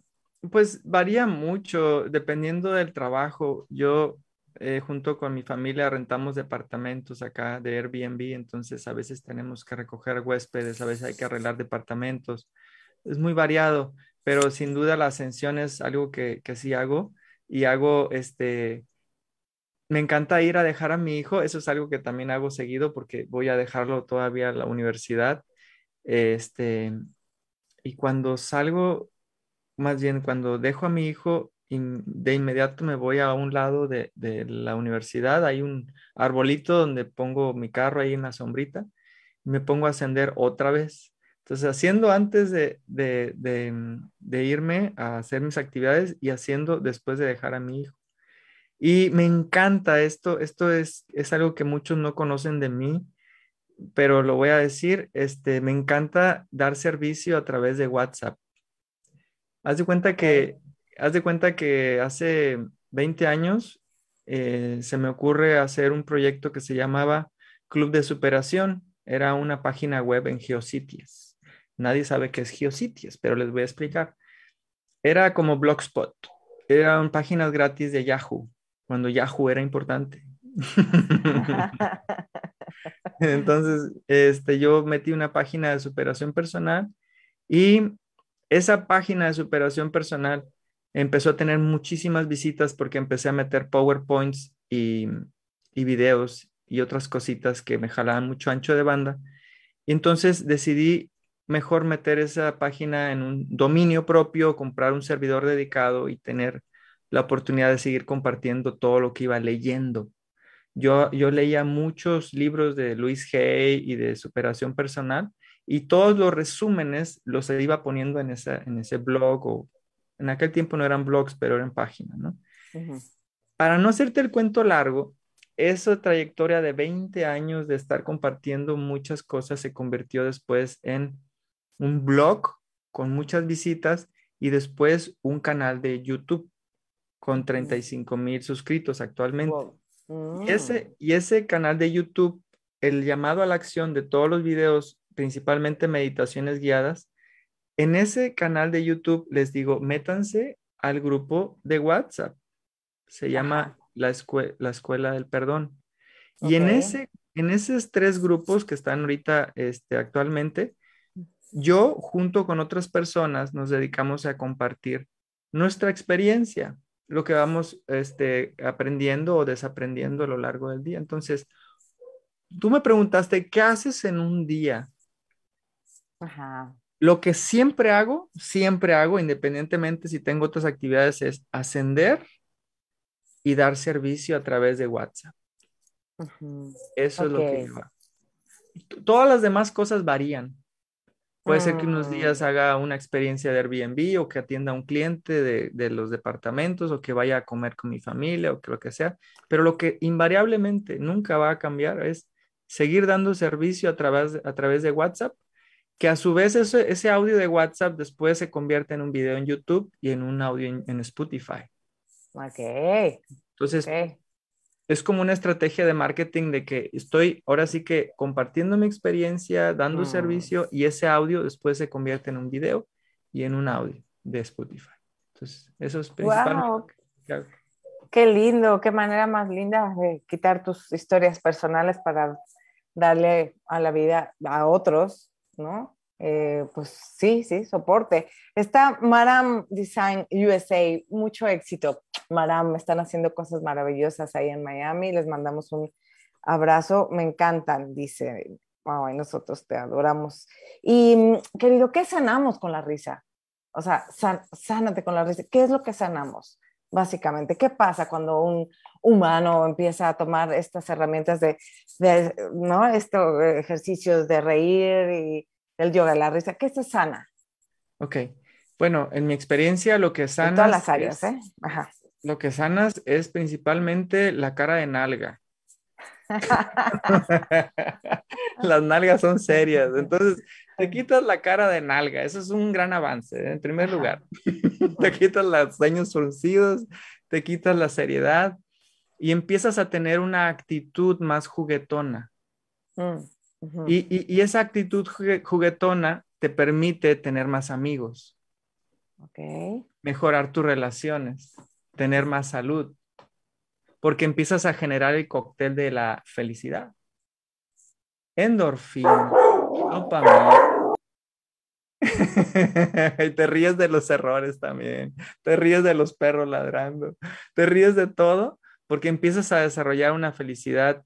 pues varía mucho dependiendo del trabajo. Yo eh, junto con mi familia rentamos departamentos acá de Airbnb, entonces a veces tenemos que recoger huéspedes, a veces hay que arreglar departamentos. Es muy variado, pero sin duda la ascensión es algo que, que sí hago y hago este... Me encanta ir a dejar a mi hijo, eso es algo que también hago seguido porque voy a dejarlo todavía a la universidad. Este, y cuando salgo más bien cuando dejo a mi hijo, de inmediato me voy a un lado de, la universidad, hay un arbolito donde pongo mi carro ahí en la sombrita, y me pongo a ascender otra vez. Entonces, haciendo antes de, mm, de irme a hacer mis actividades y haciendo después de dejar a mi hijo. Y me encanta esto, esto es, es algo que muchos no conocen de mí, pero lo voy a decir, este, me encanta dar servicio a través de WhatsApp. Haz de cuenta que, haz de cuenta que hace 20 años eh, se me ocurre hacer un proyecto que se llamaba Club de Superación. Era una página web en Geocities. Nadie sabe qué es Geocities, pero les voy a explicar. Era como Blogspot. Eran páginas gratis de Yahoo, cuando Yahoo era importante. Entonces, este, yo metí una página de superación personal y esa página de superación personal empezó a tener muchísimas visitas porque empecé a meter PowerPoints y, y videos y otras cositas que me jalaban mucho ancho de banda. Y entonces decidí mejor meter esa página en un dominio propio, comprar un servidor dedicado y tener la oportunidad de seguir compartiendo todo lo que iba leyendo. Yo, yo leía muchos libros de Luis Hay y de superación personal y todos los resúmenes los iba poniendo en, en ese blog o en aquel tiempo no eran blogs, pero eran páginas, ¿no? Para no hacerte el cuento largo, esa trayectoria de 20 años de estar compartiendo muchas cosas se convirtió después en un blog con muchas visitas y después un canal de YouTube con 35 mil suscritos actualmente. ese, mm. y ese canal de YouTube, el llamado a la acción de todos los videos principalmente meditaciones guiadas. En ese canal de YouTube les digo, métanse al grupo de WhatsApp. Se llama la, la, Escuela del Perdón. Y en, ese, en esos tres grupos que están ahorita este, actualmente, yo junto con otras personas nos dedicamos a compartir nuestra experiencia, lo que vamos este, aprendiendo o desaprendiendo a lo largo del día. Entonces, tú me preguntaste, ¿qué haces en un día? Lo que siempre hago, siempre hago, independientemente si tengo otras actividades, es ascender y dar servicio a través de WhatsApp. Eso es lo que hago. Todas las demás cosas varían. Puede ser que unos ah. días haga una experiencia de Airbnb o que atienda a un cliente de, los departamentos o que vaya a comer con mi familia o que lo que sea. Pero lo que invariablemente nunca va a cambiar es seguir dando servicio a través, a través de WhatsApp que a su vez ese, audio de WhatsApp después se convierte en un video en YouTube y en un audio en, Spotify. Ok. Entonces, es como una estrategia de marketing de que estoy ahora sí que compartiendo mi experiencia, dando mm. servicio y ese audio después se convierte en un video y en un audio de Spotify. Entonces, eso es principalmente. Wow. Qué lindo, qué manera más linda de quitar tus historias personales para darle a la vida a otros ¿no? Eh, pues sí, sí, soporte. Está Maram Design USA, mucho éxito. Maram, están haciendo cosas maravillosas ahí en Miami, les mandamos un abrazo, me encantan, dice. nosotros te adoramos. Y mm, querido, ¿qué sanamos con la risa? O sea, sánate con la risa. ¿Qué es lo que sanamos? básicamente. ¿Qué pasa cuando un humano empieza a tomar estas herramientas de, ¿no? Estos ejercicios de reír y el yoga de la risa? ¿Qué se sana? Ok. Bueno, en mi experiencia lo que sanas... todas las áreas, ¿eh? Ajá. Lo que sanas es principalmente la cara de alga. Las nalgas son serias. Entonces, te quitas la cara de nalga. Eso es un gran avance, ¿eh? en primer lugar. te quitas los sueños fruncidos, te quitas la seriedad y empiezas a tener una actitud más juguetona. Mm, y, esa actitud juguetona te permite tener más amigos, mejorar tus relaciones, tener más salud porque empiezas a generar el cóctel de la felicidad. Endorfina, dopamina. y te ríes de los errores también, te ríes de los perros ladrando, te ríes de todo porque empiezas a desarrollar una felicidad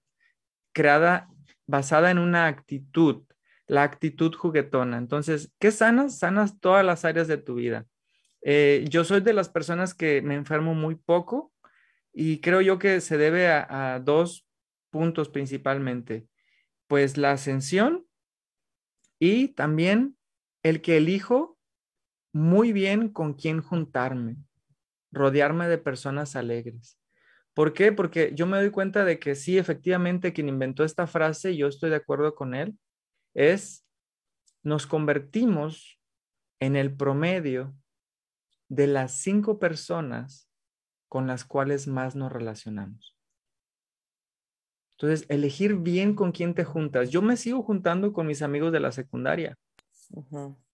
creada basada en una actitud, la actitud juguetona. Entonces, ¿qué sanas? Sanas todas las áreas de tu vida. Eh, yo soy de las personas que me enfermo muy poco y creo yo que se debe a, dos puntos principalmente, pues la ascensión y también el que elijo muy bien con quién juntarme, rodearme de personas alegres. ¿Por qué? Porque yo me doy cuenta de que sí, efectivamente, quien inventó esta frase, yo estoy de acuerdo con él, es nos convertimos en el promedio de las cinco personas con las cuales más nos relacionamos. Entonces, elegir bien con quién te juntas. Yo me sigo juntando con mis amigos de la secundaria.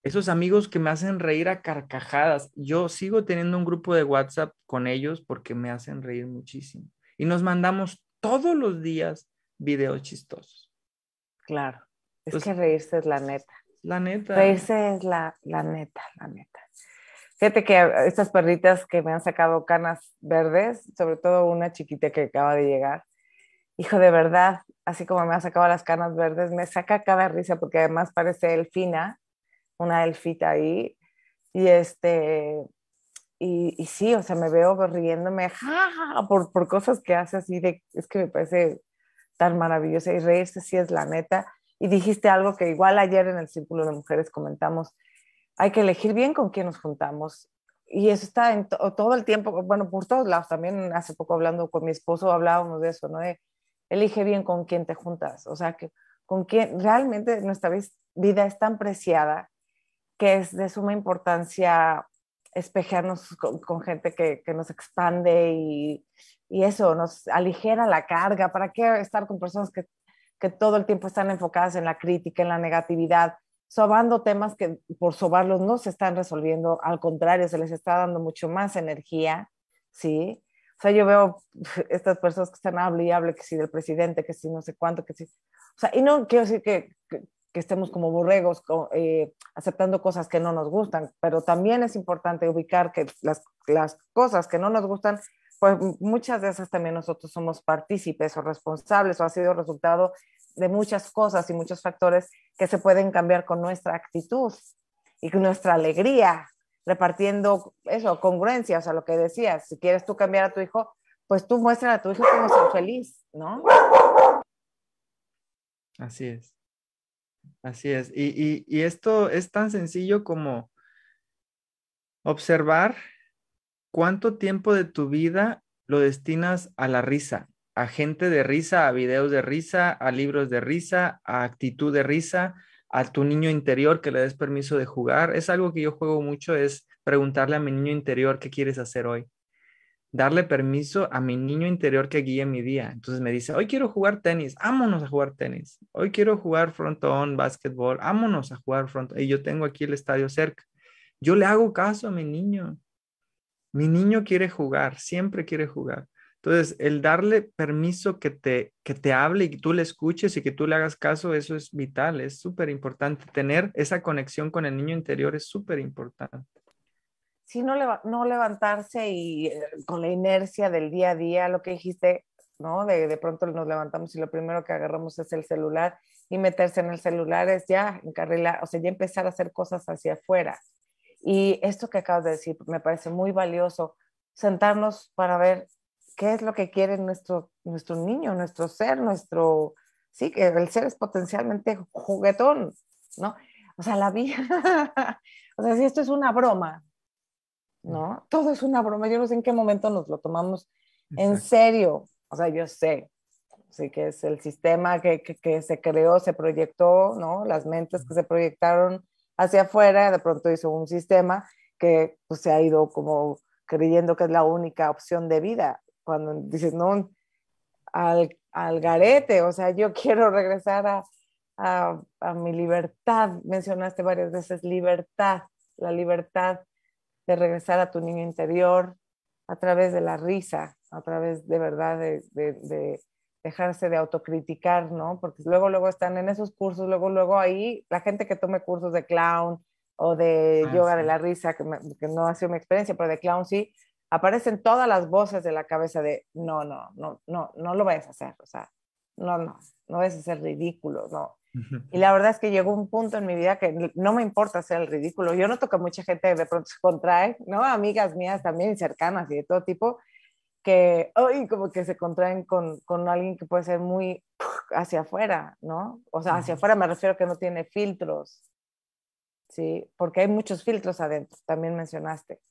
Esos amigos que me hacen reír a carcajadas. Yo sigo teniendo un grupo de WhatsApp con ellos porque me hacen reír muchísimo. Y nos mandamos todos los días videos chistosos. Claro. Es que reírse es la neta. La neta. Reírse es la, la neta, la neta. Fíjate que ah, estas perritas que me han sacado canas verdes, sobre todo una chiquita que acaba de llegar, hijo de verdad, así como me ha sacado las canas verdes, me saca cada risa porque además parece elfina, una elfita ahí, y este, y, sí, o sea, me veo riéndome, por, cosas que hace así, de, es que me parece tan maravillosa y reírse sí es la neta. Y dijiste algo que igual ayer en el Círculo de Mujeres comentamos, hay que elegir bien con quién nos juntamos. Y eso está todo el tiempo, bueno, por todos lados. También hace poco hablando con mi esposo hablábamos de eso, ¿no? De elige bien con quién te juntas. O sea, que con quién realmente nuestra vida es tan preciada que es de suma importancia espejarnos con, gente que, nos expande y, eso, nos aligera la carga. ¿Para qué estar con personas que, que todo el tiempo están enfocadas en la crítica, en la negatividad? sobando temas que por sobarlos no se están resolviendo, al contrario, se les está dando mucho más energía, ¿sí? O sea, yo veo estas personas que están hable y hable, que si del presidente, que si no sé cuánto, que si... O sea, y no quiero decir que, estemos como borregos eh, aceptando cosas que no nos gustan, pero también es importante ubicar que las, las cosas que no nos gustan, pues muchas de esas también nosotros somos partícipes o responsables o ha sido resultado de muchas cosas y muchos factores que se pueden cambiar con nuestra actitud y con nuestra alegría, repartiendo eso, congruencia, o sea, lo que decías, si quieres tú cambiar a tu hijo, pues tú muestra a tu hijo cómo ser feliz, ¿no? Así es. Así es. Y, y, y esto es tan sencillo como observar cuánto tiempo de tu vida lo destinas a la risa a gente de risa, a videos de risa, a libros de risa, a actitud de risa, a tu niño interior que le des permiso de jugar. Es algo que yo juego mucho, es preguntarle a mi niño interior qué quieres hacer hoy. Darle permiso a mi niño interior que guíe mi día. Entonces me dice, hoy quiero jugar tenis, vámonos a jugar tenis. Hoy quiero jugar frontón, básquetbol, vámonos a jugar frontón. Y yo tengo aquí el estadio cerca. Yo le hago caso a mi niño. Mi niño quiere jugar, siempre quiere jugar. Entonces, el darle permiso que te, que te hable y que tú le escuches y que tú le hagas caso, eso es vital, es súper importante. Tener esa conexión con el niño interior es súper importante. Sí, no, no levantarse y eh, con la inercia del día a día, lo que dijiste, ¿no? De, de pronto nos levantamos y lo primero que agarramos es el celular y meterse en el celular es ya encarrilar, o sea, ya empezar a hacer cosas hacia afuera. Y esto que acabas de decir me parece muy valioso, sentarnos para ver qué es lo que quiere nuestro, nuestro niño, nuestro ser, nuestro, sí, que el ser es potencialmente juguetón, ¿no? O sea, la vida, o sea, si esto es una broma, ¿no? Todo es una broma, yo no sé en qué momento nos lo tomamos en serio, o sea, yo sé, sí que es el sistema que, que, se creó, se proyectó, ¿no? Las mentes que se proyectaron hacia afuera, de pronto hizo un sistema que pues, se ha ido como creyendo que es la única opción de vida, cuando dices, no, al, al garete, o sea, yo quiero regresar a, a, mi libertad. Mencionaste varias veces libertad, la libertad de regresar a tu niño interior a través de la risa, a través de verdad de, de, dejarse de autocriticar, ¿no? Porque luego, luego están en esos cursos, luego, luego ahí la gente que tome cursos de clown o de ah, yoga de la risa, que, que, no ha sido mi experiencia, pero de clown sí, aparecen todas las voces de la cabeza de, no, no, no, no, no lo vayas a hacer, o sea, no, no, no vayas a ser ridículo, no. Y la verdad es que llegó un punto en mi vida que no me importa ser el ridículo. Yo noto que mucha gente de pronto se contrae, ¿no? Amigas mías también cercanas y de todo tipo, que hoy como que se contraen con, con, alguien que puede ser muy hacia afuera, ¿no? O sea, hacia afuera me refiero que no tiene filtros, ¿sí? Porque hay muchos filtros adentro, también mencionaste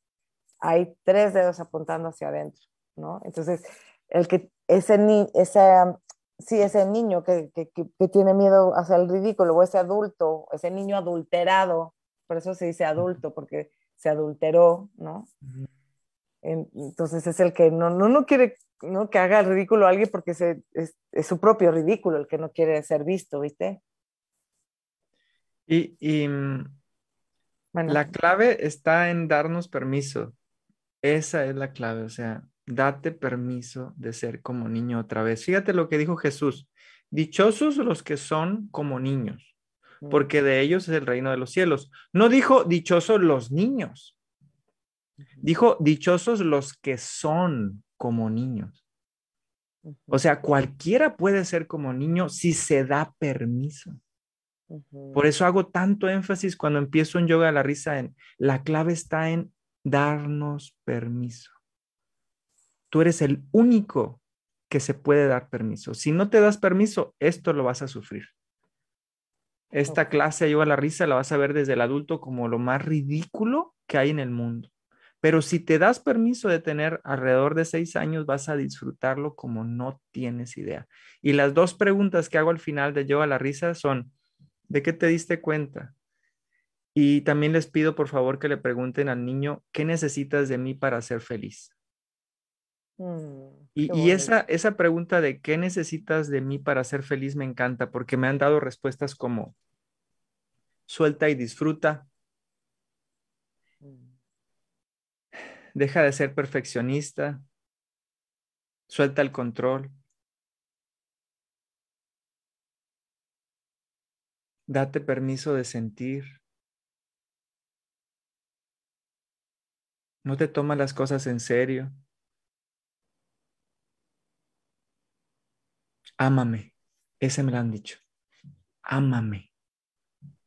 hay tres dedos apuntando hacia adentro, ¿no? Entonces, el que ese, um, sí, ese niño que, tiene miedo hacia el ridículo, o ese adulto, ese niño adulterado, por eso se dice adulto, porque se adulteró, ¿no? Entonces es el que no, no, no quiere ¿no? que haga el ridículo a alguien porque es, su propio ridículo el que no quiere ser visto, ¿viste? Y, y mm, la clave está en darnos permiso esa es la clave, o sea, date permiso de ser como niño otra vez. Fíjate lo que dijo Jesús, dichosos los que son como niños, mm. porque de ellos es el reino de los cielos. No dijo dichosos los niños, dijo dichosos los que son como niños. O sea, cualquiera puede ser como niño si se da permiso. Por eso hago tanto énfasis cuando empiezo un yoga de la risa en la clave está en darnos permiso. Tú eres el único que se puede dar permiso. Si no te das permiso, esto lo vas a sufrir. Esta clase ayuda a la risa, la vas a ver desde el adulto como lo más ridículo que hay en el mundo. Pero si te das permiso de tener alrededor de seis años, vas a disfrutarlo como no tienes idea. Y las dos preguntas que hago al final de Yo a la Risa son, ¿de qué te diste cuenta? Y también les pido por favor que le pregunten al niño, ¿qué necesitas de mí para ser feliz? Mm, y, esa, esa pregunta de ¿qué necesitas de mí para ser feliz? me encanta porque me han dado respuestas como suelta y disfruta, mm. deja de ser perfeccionista, suelta el control, date permiso de sentir. no te tomas las cosas en serio. Ámame, ese me lo han dicho. Ámame.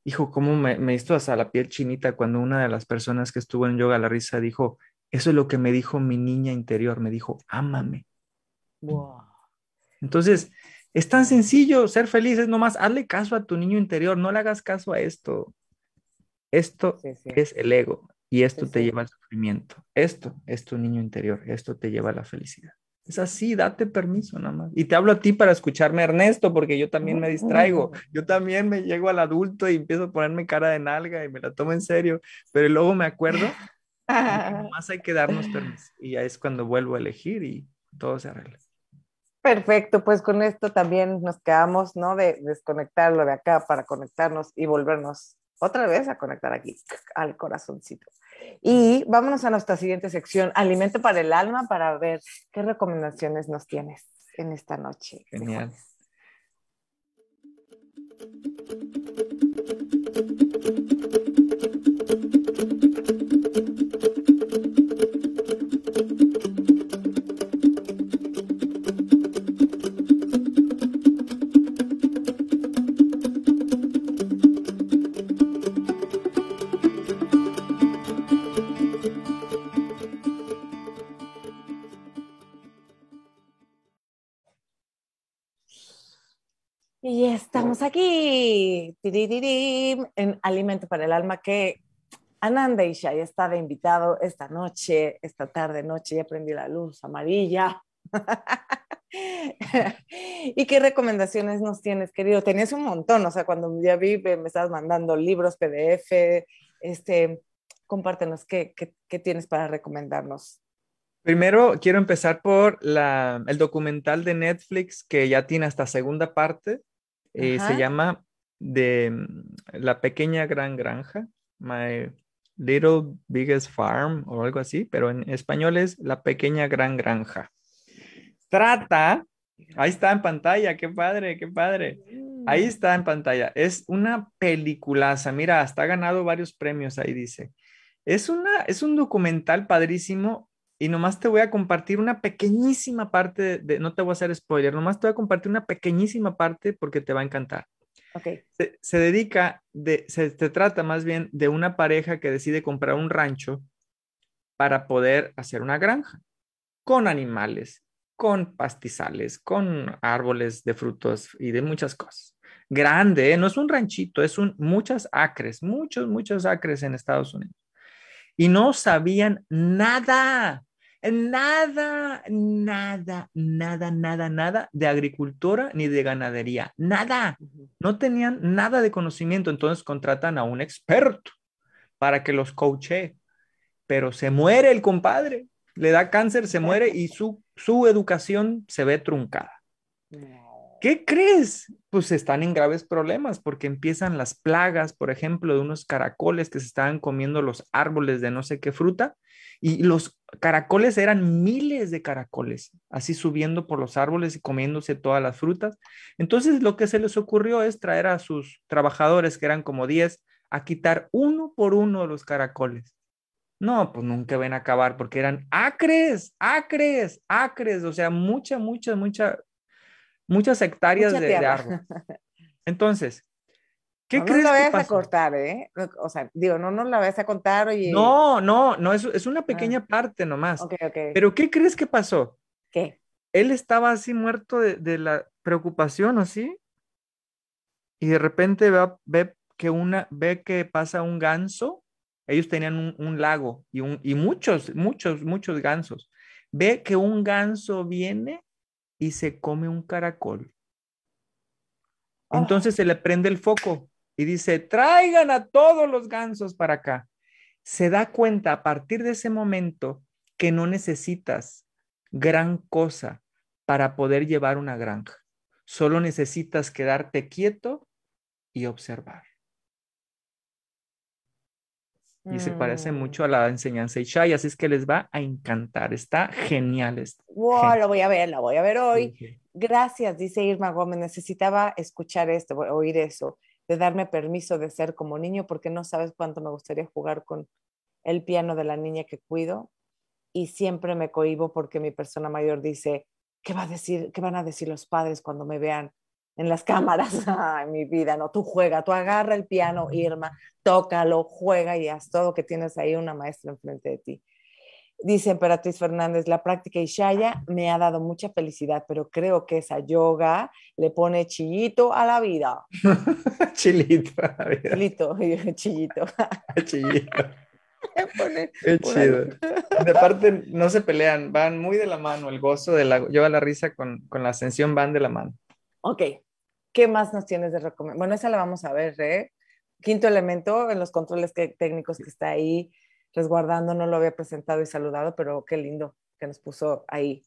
Hijo, cómo me, hizo hasta la piel chinita cuando una de las personas que estuvo en Yoga la Risa dijo, eso es lo que me dijo mi niña interior, me dijo, ámame. Wow. Entonces, es tan sencillo ser feliz, es nomás hazle caso a tu niño interior, no le hagas caso a esto. Esto es el ego, y esto te lleva al sufrimiento. Esto es tu niño interior. Esto te lleva a la felicidad. Es así, date permiso nada más. Y te hablo a ti para escucharme, Ernesto, porque yo también me distraigo. Yo también me llego al adulto y empiezo a ponerme cara de nalga y me la tomo en serio. Pero luego me acuerdo, más hay que darnos permiso. Y ya es cuando vuelvo a elegir y todo se arregla. Perfecto, pues con esto también nos quedamos, ¿no? De desconectarlo de acá para conectarnos y volvernos otra vez a conectar aquí al corazoncito. Y vámonos a nuestra siguiente sección, Alimento para el Alma, para ver qué recomendaciones nos tienes en esta noche. Genial. Y estamos aquí en Alimento para el Alma que Ananda ya está de invitado esta noche, esta tarde noche, ya prendí la luz amarilla. ¿Y qué recomendaciones nos tienes, querido? Tenías un montón, o sea, cuando ya vi me estabas mandando libros, PDF, este, compártenos qué, tienes para recomendarnos. Primero quiero empezar por el documental de Netflix que ya tiene hasta segunda parte, eh, se llama de mm, La Pequeña Gran Granja, My Little Biggest Farm o algo así, pero en español es La Pequeña Gran Granja. Trata, ahí está en pantalla, qué padre, qué padre. Ahí mm. está en pantalla. Es una peliculaza. Mira, hasta ha ganado varios premios, ahí dice. Es, una, es un documental padrísimo y nomás te voy a compartir una pequeñísima parte, de, no te voy a hacer spoiler, nomás te voy a compartir una pequeñísima parte porque te va a encantar. Okay. Se, dedica, se, trata más bien de una pareja que decide comprar un rancho para poder hacer una granja con animales, con pastizales, con árboles de frutos y de muchas cosas. Grande, ¿eh? no es un ranchito, es un muchas acres, muchos, muchos acres en Estados Unidos. Y no sabían nada, nada, nada, nada, nada, nada de agricultura ni de ganadería, nada. No tenían nada de conocimiento, entonces contratan a un experto para que los coache, pero se muere el compadre, le da cáncer, se muere y su, su educación se ve truncada. ¿Qué crees? Pues están en graves problemas porque empiezan las plagas, por ejemplo, de unos caracoles que se estaban comiendo los árboles de no sé qué fruta y los caracoles eran miles de caracoles, así subiendo por los árboles y comiéndose todas las frutas. Entonces lo que se les ocurrió es traer a sus trabajadores, que eran como 10, a quitar uno por uno los caracoles. No, pues nunca ven a acabar porque eran acres, acres, acres, o sea, muchas, muchas, muchas, muchas hectáreas de, de Entonces, no la vayas a cortar, ¿eh? O sea, digo, no nos la vayas a contar. No, no, no, es, una ah. pequeña parte nomás. Ok, ok. Pero ¿qué crees que pasó? ¿Qué? Él estaba así muerto de, la preocupación, así. Y de repente ve, que, una, ve que pasa un ganso. Ellos tenían un, lago y, un, y muchos, muchos, muchos gansos. Ve que un ganso viene y se come un caracol. Oh. Entonces se le prende el foco y dice, traigan a todos los gansos para acá. Se da cuenta a partir de ese momento que no necesitas gran cosa para poder llevar una granja. Solo necesitas quedarte quieto y observar. Y se parece mm. mucho a la enseñanza Ishai, así es que les va a encantar. Está genial. Esto. wow, lo voy a ver, lo voy a ver hoy. Gracias, dice Irma Gómez. Necesitaba escuchar esto, oír eso de darme permiso de ser como niño, porque no sabes cuánto me gustaría jugar con el piano de la niña que cuido. Y siempre me cohibo porque mi persona mayor dice, ¿qué, va a decir, qué van a decir los padres cuando me vean en las cámaras? Ay, mi vida, no, tú juega, tú agarra el piano, Irma, tócalo, juega y haz todo que tienes ahí una maestra enfrente de ti. Dice Emperatriz Fernández, la práctica Ishaya me ha dado mucha felicidad, pero creo que esa yoga le pone chillito a la vida. chillito a Chilito, chillito. chillito. pone, De parte, no se pelean, van muy de la mano. El gozo de la yoga, la risa con, la ascensión van de la mano. Ok. ¿Qué más nos tienes de recomendar? Bueno, esa la vamos a ver, ¿eh? Quinto elemento en los controles técnicos que está ahí resguardando, no lo había presentado y saludado, pero qué lindo que nos puso ahí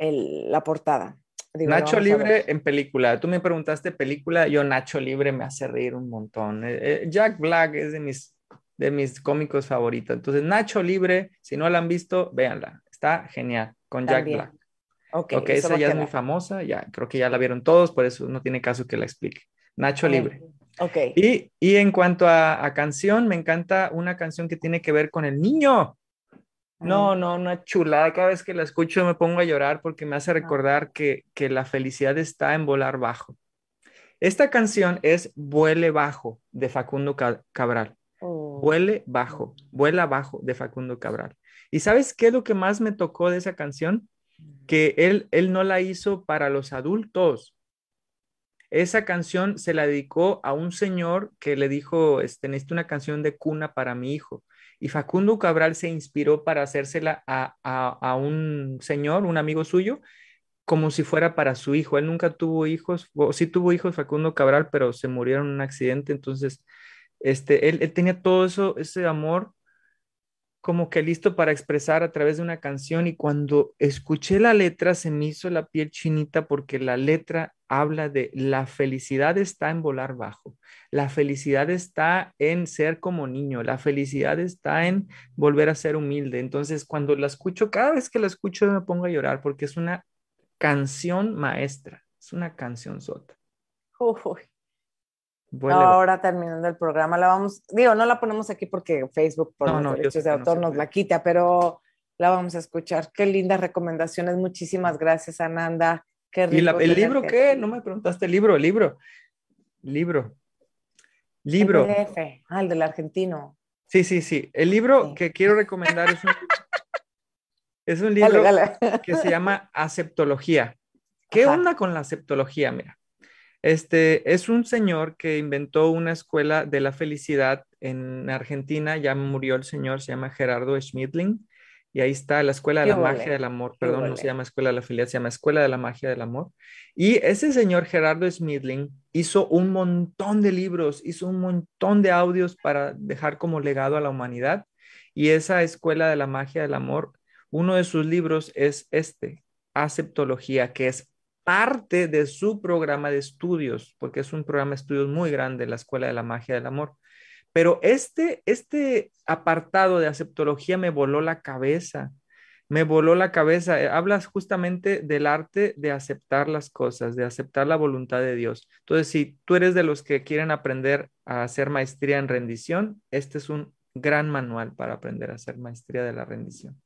la portada. Nacho Libre en película. Tú me preguntaste película, yo Nacho Libre me hace reír un montón. Eh, eh, Jack Black es de mis, de mis cómicos favoritos. Entonces, Nacho Libre, si no la han visto, véanla. Está genial, con Jack Black. Ok, okay esa ya es muy famosa, ya creo que ya la vieron todos, por eso no tiene caso que la explique. Nacho Libre. Y, en cuanto a, canción, me encanta una canción que tiene que ver con el niño. No, ah. no, una chulada. Cada vez que la escucho me pongo a llorar porque me hace ah. recordar que, la felicidad está en volar bajo. Esta canción es Vuele Bajo de Facundo Cabral. Oh. Vuele Bajo, Vuela Bajo de Facundo Cabral. ¿Y sabes qué es lo que más me tocó de esa canción? Que él, él no la hizo para los adultos, esa canción se la dedicó a un señor que le dijo, este, necesito una canción de cuna para mi hijo. Y Facundo Cabral se inspiró para hacérsela a, un señor, un amigo suyo, como si fuera para su hijo. Él nunca tuvo hijos, o sí tuvo hijos Facundo Cabral, pero se murieron en un accidente. Entonces, este, él, él tenía todo eso, ese amor como que listo para expresar a través de una canción y cuando escuché la letra se me hizo la piel chinita porque la letra habla de la felicidad está en volar bajo, la felicidad está en ser como niño, la felicidad está en volver a ser humilde. Entonces, cuando la escucho, cada vez que la escucho me pongo a llorar porque es una canción maestra, es una canción sota. Ahora terminando el programa, la vamos, digo, no la ponemos aquí porque Facebook por los derechos de autor nos la quita, pero la vamos a escuchar. Qué lindas recomendaciones, muchísimas gracias, Ananda. ¿Y el libro qué? No me preguntaste el libro, el libro. Libro. Libro. El ah, el del argentino. Sí, sí, sí. El libro que quiero recomendar es un, libro que se llama Aceptología. ¿Qué onda con la aceptología? Mira, este es un señor que inventó una escuela de la felicidad en Argentina. Ya murió el señor, se llama Gerardo Schmidling. Y ahí está la Escuela de la Magia del Amor, perdón, no se llama Escuela de la filial se llama Escuela de la Magia del Amor. Y ese señor Gerardo Smithling hizo un montón de libros, hizo un montón de audios para dejar como legado a la humanidad. Y esa Escuela de la Magia del Amor, uno de sus libros es este, Aceptología, que es parte de su programa de estudios, porque es un programa de estudios muy grande, la Escuela de la Magia del Amor. Pero este, este apartado de aceptología me voló la cabeza, me voló la cabeza. Eh, hablas justamente del arte de aceptar las cosas, de aceptar la voluntad de Dios. Entonces, si tú eres de los que quieren aprender a hacer maestría en rendición, este es un gran manual para aprender a hacer maestría de la rendición.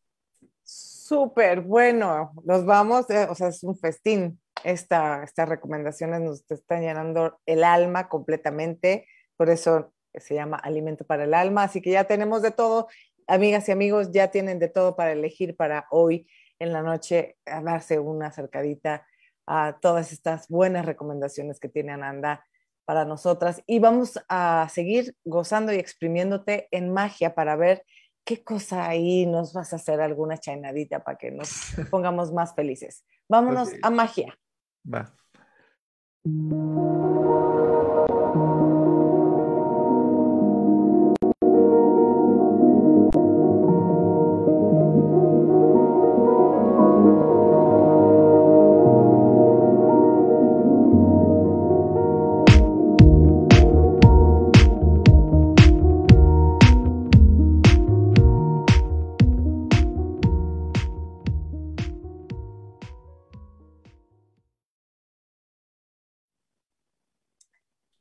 Súper, bueno, nos vamos, eh, o sea, es un festín. Esta, estas recomendaciones nos están llenando el alma completamente, por eso se llama Alimento para el Alma, así que ya tenemos de todo. Amigas y amigos, ya tienen de todo para elegir para hoy en la noche, darse una acercadita a todas estas buenas recomendaciones que tiene Ananda para nosotras. Y vamos a seguir gozando y exprimiéndote en magia para ver qué cosa ahí nos vas a hacer alguna chainadita para que nos pongamos más felices. Vámonos a magia. Va.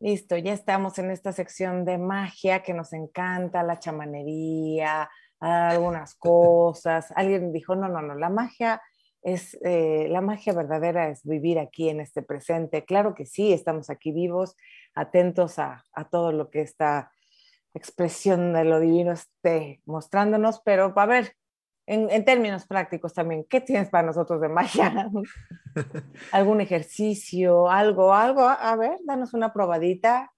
Listo, ya estamos en esta sección de magia que nos encanta, la chamanería, algunas cosas. Alguien dijo, no, no, no, la magia es, eh, la magia verdadera es vivir aquí en este presente. Claro que sí, estamos aquí vivos, atentos a, a todo lo que esta expresión de lo divino esté mostrándonos, pero a ver, en, términos prácticos también, ¿qué tienes para nosotros de magia? ¿Algún ejercicio? ¿Algo? ¿Algo? A ver, danos una probadita.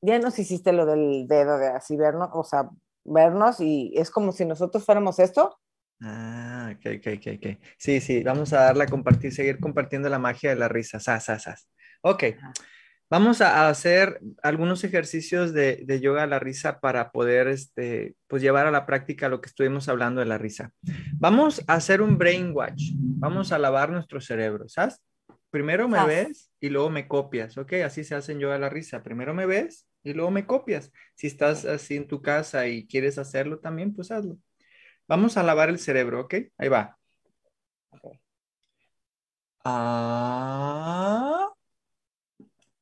Ya nos hiciste lo del dedo de así vernos, o sea, vernos y es como si nosotros fuéramos esto. Ah, ok, ok, ok, ok. Sí, sí, vamos a darla a compartir, seguir compartiendo la magia de la risa. Sas, sas, sas. Ok. Vamos a hacer algunos ejercicios de, yoga a la risa para poder este, pues, llevar a la práctica lo que estuvimos hablando de la risa. Vamos a hacer un brain Vamos a lavar nuestro cerebro, Primero me ves y luego me copias, ¿ok? Así se en yoga a la risa. Primero me ves y luego me copias. Si estás así en tu casa y quieres hacerlo también, pues hazlo. Vamos a lavar el cerebro, ¿ok? Ahí va. Ah.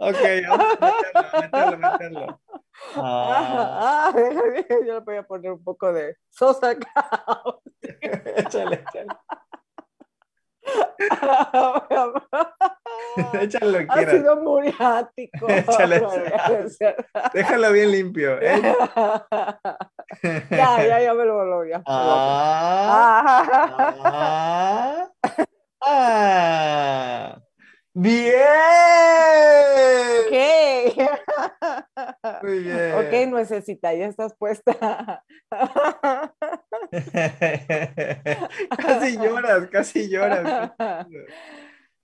Ok, meterlo, meterlo, meterlo. Ah. Ah, yo le voy a poner un poco de sosa échale, échale. échale lo que quieras. Ha sido muriático. échale, Déjalo bien limpio. ¿eh? ya, ya, ya me lo voló. Ah, Ah, ah, ah. ¡Bien! Ok. Muy bien. Ok, nuecesita, ya estás puesta. casi lloras, casi lloras.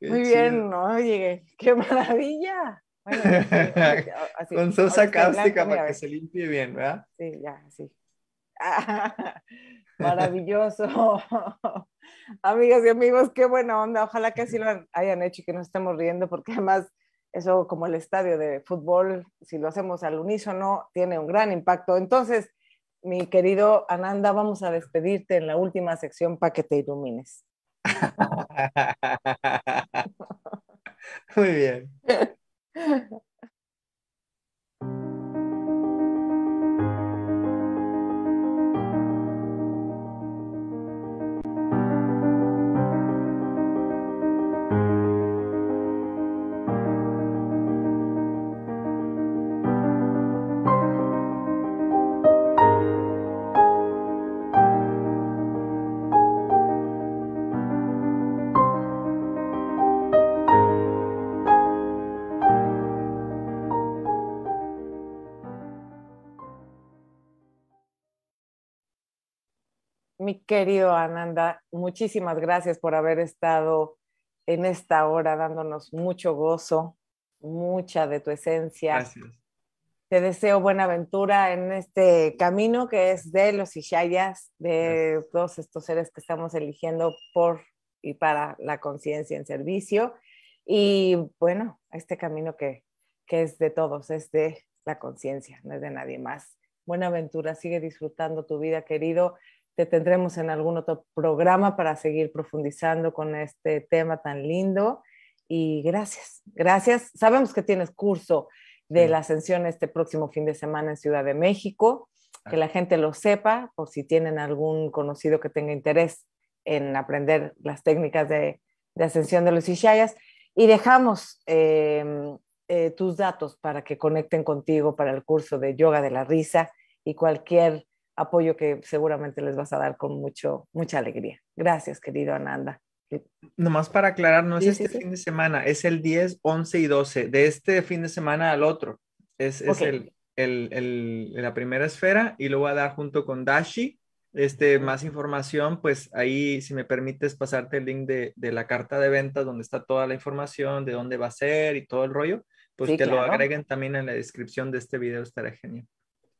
Muy bien, no, oye, qué maravilla. Bueno, pues, así, Con sosa cáustica para que se limpie bien, ¿verdad? Sí, ya, sí. Ah, maravilloso. Amigas y amigos, qué buena onda. Ojalá que así lo hayan hecho y que no estemos riendo, porque además eso como el estadio de fútbol, si lo hacemos al unísono, tiene un gran impacto. Entonces, mi querido Ananda, vamos a despedirte en la última sección para que te ilumines. Muy bien. Mi querido Ananda, muchísimas gracias por haber estado en esta hora dándonos mucho gozo, mucha de tu esencia. Gracias. Te deseo buena aventura en este camino que es de los Ishayas, de todos estos seres que estamos eligiendo por y para la conciencia en servicio. Y bueno, este camino que, que es de todos, es de la conciencia, no es de nadie más. Buena aventura, sigue disfrutando tu vida, querido te tendremos en algún otro programa para seguir profundizando con este tema tan lindo. Y gracias, gracias. Sabemos que tienes curso de la ascensión este próximo fin de semana en Ciudad de México, que la gente lo sepa por si tienen algún conocido que tenga interés en aprender las técnicas de, ascensión de los Ishayas. Y dejamos em, eh, tus datos para que conecten contigo para el curso de yoga de la risa y cualquier apoyo que seguramente les vas a dar con mucho, mucha alegría. Gracias, querido Ananda. Nomás para aclarar, no es este fin de semana, es el 10, 11 y 12, de este fin de semana al otro. Es, el, el, el, la primera esfera y lo voy a dar junto con Dashi. Este, más información, pues ahí, si me permites, pasarte el link de, de la carta de ventas donde está toda la información, de dónde va a ser y todo el rollo, pues que lo agreguen también en la descripción de este video, estará genial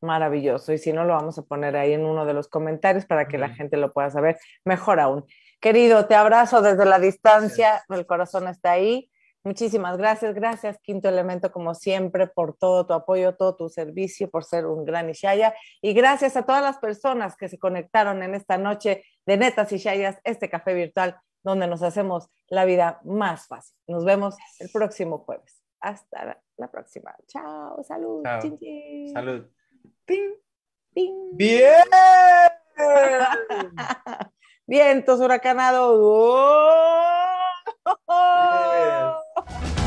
maravilloso. Y si no, lo vamos a poner ahí en uno de los comentarios para que la gente lo pueda saber. Mejor aún. Querido, te abrazo desde la distancia, el corazón está ahí. Muchísimas gracias, gracias Quinto Elemento como siempre por todo tu apoyo, todo tu servicio, por ser un gran Ishaya y gracias a todas las personas que se conectaron en esta noche de Netas Ishayas, este café virtual donde nos hacemos la vida más fácil. Nos vemos el próximo jueves. Hasta la próxima. Chao, salud. Salud. ¡Bien! ¡Bien! Vientos ¡Oh! huracanado!